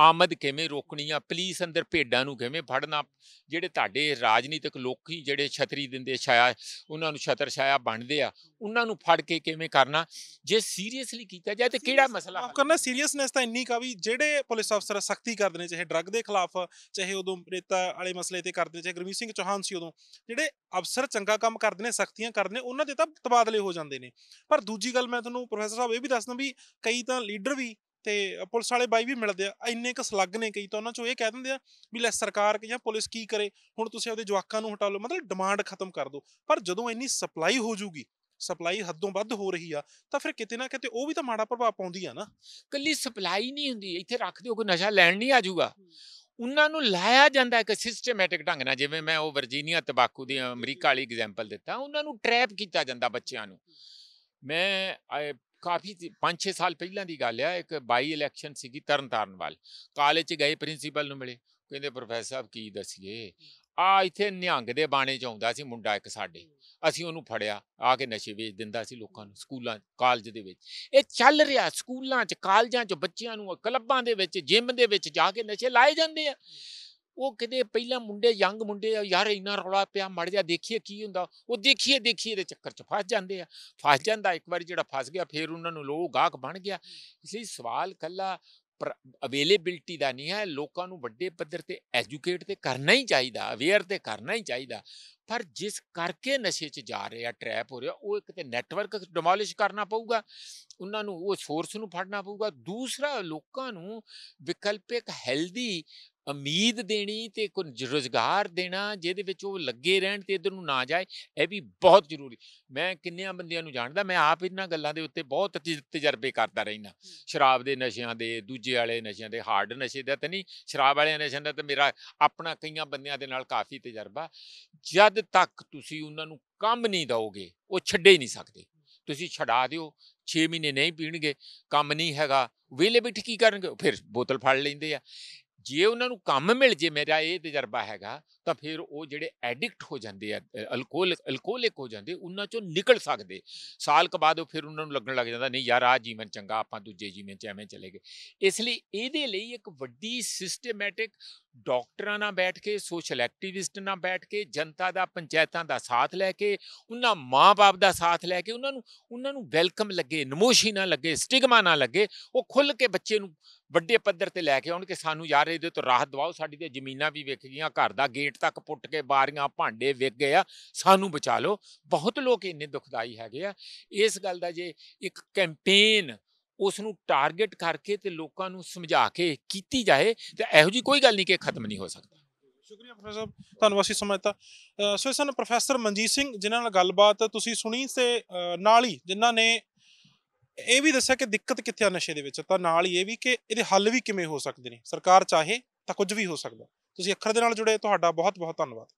Speaker 2: ਆਮ ਅੱਗ ਕਿਵੇਂ ਰੋਕਣੀ ਆ ਪੁਲਿਸ ਅੰਦਰ ਭੇਡਾਂ ਨੂੰ ਕਿਵੇਂ ਫੜਨਾ ਜਿਹੜੇ ਤੁਹਾਡੇ ਰਾਜਨੀਤਿਕ ਲੋਕੀ ਜਿਹੜੇ ਛਤਰੀ ਦਿੰਦੇ ਛਾਇਆ ਉਹਨਾਂ ਨੂੰ ਛਤਰ ਛਾਇਆ ਬਣਦੇ ਆ ਉਹਨਾਂ ਨੂੰ ਫੜ ਕੇ ਕਿਵੇਂ ਕਰਨਾ ਜੇ ਸੀਰੀਅਸਲੀ ਕੀਤਾ ਜਾਏ ਤੇ
Speaker 1: ਕਿਹੜਾ ਮਸਲਾ ਹੱਲ ਕਰਨਾ ਸੀਰੀਅਸਨੈਸ ਤਾਂ ਇੰਨੀ ਕਾ ਵੀ ਜਿਹੜੇ ਪੁਲਿਸ ਅਫਸਰ ਸਖਤੀ ਕਰਦੇ ਨੇ ਚਾਹੇ ਡਰੱਗ ਦੇ ਖਿਲਾਫ ਚਾਹੇ ਉਦੋਂ ਰੇਤਾ ਵਾਲੇ ਮਸਲੇ ਤੇ ਕਰਦੇ ਚਾਹੇ ਗਰਮੀ ਸਿੰਘ ਚੌਹਾਨ ਸੀ ਉਦੋਂ ਜਿਹੜੇ ਅਫਸਰ ਚੰਗਾ ਕੰਮ ਕਰਦੇ ਨੇ ਸਖਤੀਆਂ ਕਰਦੇ ਨੇ ਉਹਨਾਂ ਦੇ ਤਾਂ ਤਬਾਦਲੇ ਹੋ ਜਾਂਦੇ ਨੇ ਪਰ ਦੂਜੀ ਗੱਲ ਮੈਂ ਤੁਹਾਨੂੰ ਪ੍ਰੋਫੈਸਰ ਸਾਹਿਬ ਇਹ ਵੀ ਦੱਸਦਾ ਵੀ ਕਈ ਤਾਂ ਲੀਡਰ ਵੀ ਤੇ ਪੁਲਿਸ ਵਾਲੇ ਬਾਈ ਵੀ ਮਿਲਦੇ ਆ ਇੰਨੇ ਕ ਸਲੱਗ ਨੇ ਕਈ ਤਾਂ ਉਹਨਾਂ ਚੋਂ ਇਹ ਕਹਿ ਦਿੰਦੇ ਆ ਵੀ ਲੈ ਸਰਕਾਰ ਜਾਂ ਪੁਲਿਸ ਕੀ ਕਰੇ ਹੁਣ ਤੁਸੀਂ ਆਪਦੇ ਜਵਾਕਾਂ ਨੂੰ ਹਟਾ ਲਓ ਮਤਲਬ ਡਿਮਾਂਡ ਖਤਮ ਕਰ ਦਿਓ ਪਰ ਜਦੋਂ ਇੰਨੀ ਸਪਲਾਈ ਹੋ ਜੂਗੀ ਸਪਲਾਈ ਹੱਦੋਂ ਵੱਧ ਹੋ ਰਹੀ ਆ ਤਾਂ ਫਿਰ ਕਿਤੇ ਨਾ ਕਿਤੇ ਉਹ ਵੀ ਤਾਂ ਮਾੜਾ ਪ੍ਰਭਾਵ ਪਾਉਂਦੀ ਆ ਨਾ ਕੱਲੀ ਸਪਲਾਈ ਨਹੀਂ ਹੁੰਦੀ ਇੱਥੇ ਰੱਖ ਦਿਓ ਕੋਈ ਨਸ਼ਾ ਲੈਣ ਨਹੀਂ ਆ ਜਾਊਗਾ ਉਹਨਾਂ
Speaker 2: ਨੂੰ ਲਾਇਆ ਜਾਂਦਾ ਇੱਕ ਸਿਸਟਮੈਟਿਕ ਢੰਗ ਨਾਲ ਜਿਵੇਂ ਮੈਂ ਉਹ ਵਰਜੀਨੀਆ ਤਬਾਕੂ ਦੀ ਅਮਰੀਕਾ ਵਾਲੀ ਐਗਜ਼ਾਮਪਲ ਦਿੱਤਾ ਉਹਨਾਂ ਨੂੰ ਟ੍ਰੈਪ ਕੀਤਾ ਜਾਂਦਾ ਬੱਚਿਆਂ ਨੂੰ ਮੈਂ ਕਾਫੀ ਪੰਜ 6 ਸਾਲ ਪਹਿਲਾਂ ਦੀ ਗੱਲ ਆ ਇੱਕ ਬਾਈ ਇਲੈਕਸ਼ਨ ਸੀਗੀ ਤਰਨਤਾਰਨ ਵਾਲ ਕਾਲਜ 'ਚ ਗਏ ਪ੍ਰਿੰਸੀਪਲ ਨੂੰ ਮਿਲੇ ਕਹਿੰਦੇ ਪ੍ਰੋਫੈਸਰ ਸਾਹਿਬ ਕੀ ਦਸੀਏ ਆ ਇੱਥੇ ਨਿਹੰਗ ਦੇ ਬਾਣੇ 'ਚ ਆਉਂਦਾ ਸੀ ਮੁੰਡਾ ਇੱਕ ਸਾਡੇ ਅਸੀਂ ਉਹਨੂੰ ਫੜਿਆ ਆ ਕੇ ਨਸ਼ੇ ਵੇਚ ਦਿੰਦਾ ਸੀ ਲੋਕਾਂ ਨੂੰ ਸਕੂਲਾਂ ਕਾਲਜ ਦੇ ਵਿੱਚ ਇਹ ਚੱਲ ਰਿਹਾ ਸਕੂਲਾਂ 'ਚ ਕਾਲਜਾਂ 'ਚ ਬੱਚਿਆਂ ਨੂੰ ਕਲੱਬਾਂ ਦੇ ਵਿੱਚ ਜਿਮ ਦੇ ਵਿੱਚ ਜਾ ਕੇ ਨਸ਼ੇ ਲਾਏ ਜਾਂਦੇ ਆ ਉਹ ਕਿਤੇ ਪਹਿਲਾਂ ਮੁੰਡੇ ਯੰਗ ਮੁੰਡੇ ਆ ਯਾਰ ਇੰਨਾ ਰੌਲਾ ਪਿਆ ਮੜ ਜਾ ਦੇਖੀਏ ਕੀ ਹੁੰਦਾ ਉਹ ਦੇਖੀਏ ਦੇਖੀਏ ਦੇ ਚੱਕਰ 'ਚ ਫਸ ਜਾਂਦੇ ਆ ਫਸ ਜਾਂਦਾ ਇੱਕ ਵਾਰੀ ਜਿਹੜਾ ਫਸ ਗਿਆ ਫੇਰ ਉਹਨਾਂ ਨੂੰ ਲੋਕ ਗਾਹਕ ਬਣ ਗਿਆ ਇਸ ਲਈ ਸਵਾਲ ਕੱਲਾ ਅਵੇਲੇਬਿਲਟੀ ਦਾ ਨਹੀਂ ਹੈ ਲੋਕਾਂ ਨੂੰ ਵੱਡੇ ਪੱਧਰ ਤੇ ਐਜੂਕੇਟ ਤੇ ਕਰਨਾ ਹੀ ਚਾਹੀਦਾ ਅਵੇਅਰ ਤੇ ਕਰਨਾ ਹੀ ਚਾਹੀਦਾ ਪਰ ਜਿਸ ਕਰਕੇ ਨਸ਼ੇ 'ਚ ਜਾ ਰਿਹਾ ਟ੍ਰੈਪ ਹੋ ਰਿਹਾ ਉਹ ਇੱਕ ਤੇ ਨੈਟਵਰਕ ਡਿਮੋਲਿਸ਼ ਕਰਨਾ ਪਊਗਾ ਉਹਨਾਂ ਨੂੰ ਉਹ ਸੋਰਸ ਨੂੰ ਫੜਨਾ ਪਊਗਾ ਦੂਸਰਾ ਲੋਕਾਂ ਨੂੰ ਵਿਕਲਪਿਕ ਹੈਲਦੀ ਉਮੀਦ ਦੇਣੀ ਤੇ ਕੋਈ ਰੋਜ਼ਗਾਰ ਦੇਣਾ ਜਿਹਦੇ ਵਿੱਚ ਉਹ ਲੱਗੇ ਰਹਿਣ ਤੇ ਇਧਰ ਨੂੰ ਨਾ ਜਾਏ ਇਹ ਵੀ ਬਹੁਤ ਜ਼ਰੂਰੀ ਮੈਂ ਕਿੰਨਿਆਂ ਬੰਦਿਆਂ ਨੂੰ ਜਾਣਦਾ ਮੈਂ ਆਪ ਇਹਨਾਂ ਗੱਲਾਂ ਦੇ ਉੱਤੇ ਬਹੁਤ ਤਜਰਬੇ ਕਰਦਾ ਰਹਿਣਾ ਸ਼ਰਾਬ ਦੇ ਨਸ਼ਿਆਂ ਦੇ ਦੂਜੇ ਵਾਲੇ ਨਸ਼ਿਆਂ ਦੇ ਹਾਰਡ ਨਸ਼ੇ ਦਾ ਤਾਂ ਨਹੀਂ ਸ਼ਰਾਬ ਵਾਲੇ ਨਸ਼ਿਆਂ ਦਾ ਤੇ ਮੇਰਾ ਆਪਣਾ ਕਈਆਂ ਬੰਦਿਆਂ ਦੇ ਨਾਲ ਕਾਫੀ ਤਜਰਬਾ ਜਦ ਤੱਕ ਤੁਸੀਂ ਉਹਨਾਂ ਨੂੰ ਕੰਮ ਨਹੀਂ ਦਿਓਗੇ ਉਹ ਛੱਡੇ ਹੀ ਨਹੀਂ ਸਕਦੇ ਤੁਸੀਂ ਛਡਾ ਦਿਓ 6 ਮਹੀਨੇ ਨਹੀਂ ਪੀਣਗੇ ਕੰਮ ਨਹੀਂ ਹੈਗਾ ਵੇਲੇ ਬਿਠ ਕੀ ਕਰਨਗੇ ਫਿਰ ਬੋਤਲ ਫੜ ਲੈਂਦੇ ਆ ਜੇ ਉਹਨਾਂ ਨੂੰ ਕੰਮ ਮਿਲ ਜੇ ਮੇਰਾ ਇਹ ਤਜਰਬਾ ਹੈਗਾ ਤਾਂ ਫਿਰ ਉਹ ਜਿਹੜੇ ਐਡਿਕਟ ਹੋ ਜਾਂਦੇ ਆ ਅਲਕੋਹਲ ਅਲਕੋਹਲਿਕ ਹੋ ਜਾਂਦੇ ਉਹਨਾਂ ਚੋਂ ਨਿਕਲ ਸਕਦੇ ਸਾਲ ਕ ਬਾਅਦ ਉਹ ਫਿਰ ਉਹਨਾਂ ਨੂੰ ਲੱਗਣ ਲੱਗ ਜਾਂਦਾ ਨਹੀਂ ਯਾਰ ਆ ਜੀਵਨ ਚੰਗਾ ਆਪਾਂ ਦੂਜੇ ਜੀਵਨ ਚ ਐਵੇਂ ਚਲੇ ਗਏ ਇਸ ਲਈ ਇਹਦੇ ਲਈ ਇੱਕ ਵੱਡੀ ਸਿਸਟਮੈਟਿਕ ਡਾਕਟਰਾਂ ਨਾਲ ਬੈਠ ਕੇ ਸੋਸ਼ਲ ਐਕਟਿਵਿਸਟ ਨਾਲ ਬੈਠ ਕੇ ਜਨਤਾ ਦਾ ਪੰਚਾਇਤਾਂ ਦਾ ਸਾਥ ਲੈ ਕੇ ਉਹਨਾਂ ਮਾਪੇ ਦਾ ਸਾਥ ਲੈ ਕੇ ਉਹਨਾਂ ਨੂੰ ਉਹਨਾਂ ਨੂੰ ਵੈਲਕਮ ਲੱਗੇ ਨਮੋਸ਼ੀ ਨਾ ਲੱਗੇ ਸਟਿਗਮਾ ਨਾ ਲੱਗੇ ਉਹ ਖੁੱਲ ਕੇ ਬੱਚੇ ਨੂੰ ਵੱਡੇ ਪੱਧਰ ਤੇ ਲੈ ਕੇ ਆਉਣ ਕਿ ਸਾਨੂੰ ਯਾਰ ਇਹਦੇ ਤੋਂ ਰਾਹਤ ਦਿਵਾਓ ਸਾਡੀ ਤੇ ਜ਼ਮੀਨਾਂ ਵੀ ਵਿਕ ਗਈਆਂ ਘਰ ਦਾ ਗੇਟ ਤੱਕ ਪੁੱਟ ਕੇ ਬਾਰੀਆਂ ਭਾਂਡੇ ਵਿਕ ਗਏ ਆ ਸਾਨੂੰ ਬਚਾ ਲਓ ਬਹੁਤ ਲੋਕ ਇੰਨੇ ਦੁਖਦਾਈ ਹੈਗੇ ਆ ਇਸ ਗੱਲ ਦਾ ਜੇ ਇੱਕ ਕੈਂਪੇਨ ਉਸ ਨੂੰ ਟਾਰਗੇਟ ਕਰਕੇ ਤੇ ਲੋਕਾਂ ਨੂੰ ਸਮਝਾ ਕੇ ਕੀਤੀ ਜਾਏ ਤੇ ਇਹੋ ਜੀ ਕੋਈ ਗੱਲ ਨਹੀਂ ਕਿ ਖਤਮ ਨਹੀਂ ਹੋ ਸਕਦਾ
Speaker 1: ਸ਼ੁਕਰੀਆ ਪ੍ਰੋਫੈਸਰ ਸਾਹਿਬ ਤੁਹਾਨੂੰ ਅਸੀਂ ਸਮਝਤਾ ਸੋ ਇਸ ਪ੍ਰੋਫੈਸਰ ਮਨਜੀਤ ਸਿੰਘ ਜਿਨ੍ਹਾਂ ਨਾਲ ਗੱਲਬਾਤ ਤੁਸੀਂ ਸੁਣੀ ਤੇ ਨਾਲ ਹੀ ਜਿਨ੍ਹਾਂ ਨੇ ਇਹ ਵੀ ਦੱਸਿਆ ਕਿ ਦਿੱਕਤ ਕਿੱਥੇ ਆ ਨਸ਼ੇ ਦੇ ਵਿੱਚ ਤਾਂ ਨਾਲ ਹੀ ਇਹ ਵੀ ਕਿ ਇਹਦੇ ਹੱਲ ਵੀ ਕਿਵੇਂ ਹੋ ਸਕਦੇ ਨੇ ਸਰਕਾਰ ਚਾਹੇ ਤਾਂ ਕੁਝ ਵੀ ਹੋ ਸਕਦਾ ਤੁਸੀਂ ਅੱਖਰ ਦੇ ਨਾਲ ਜੁੜੇ ਤੁਹਾਡਾ ਬਹੁਤ ਬਹੁਤ ਧੰਨਵਾਦ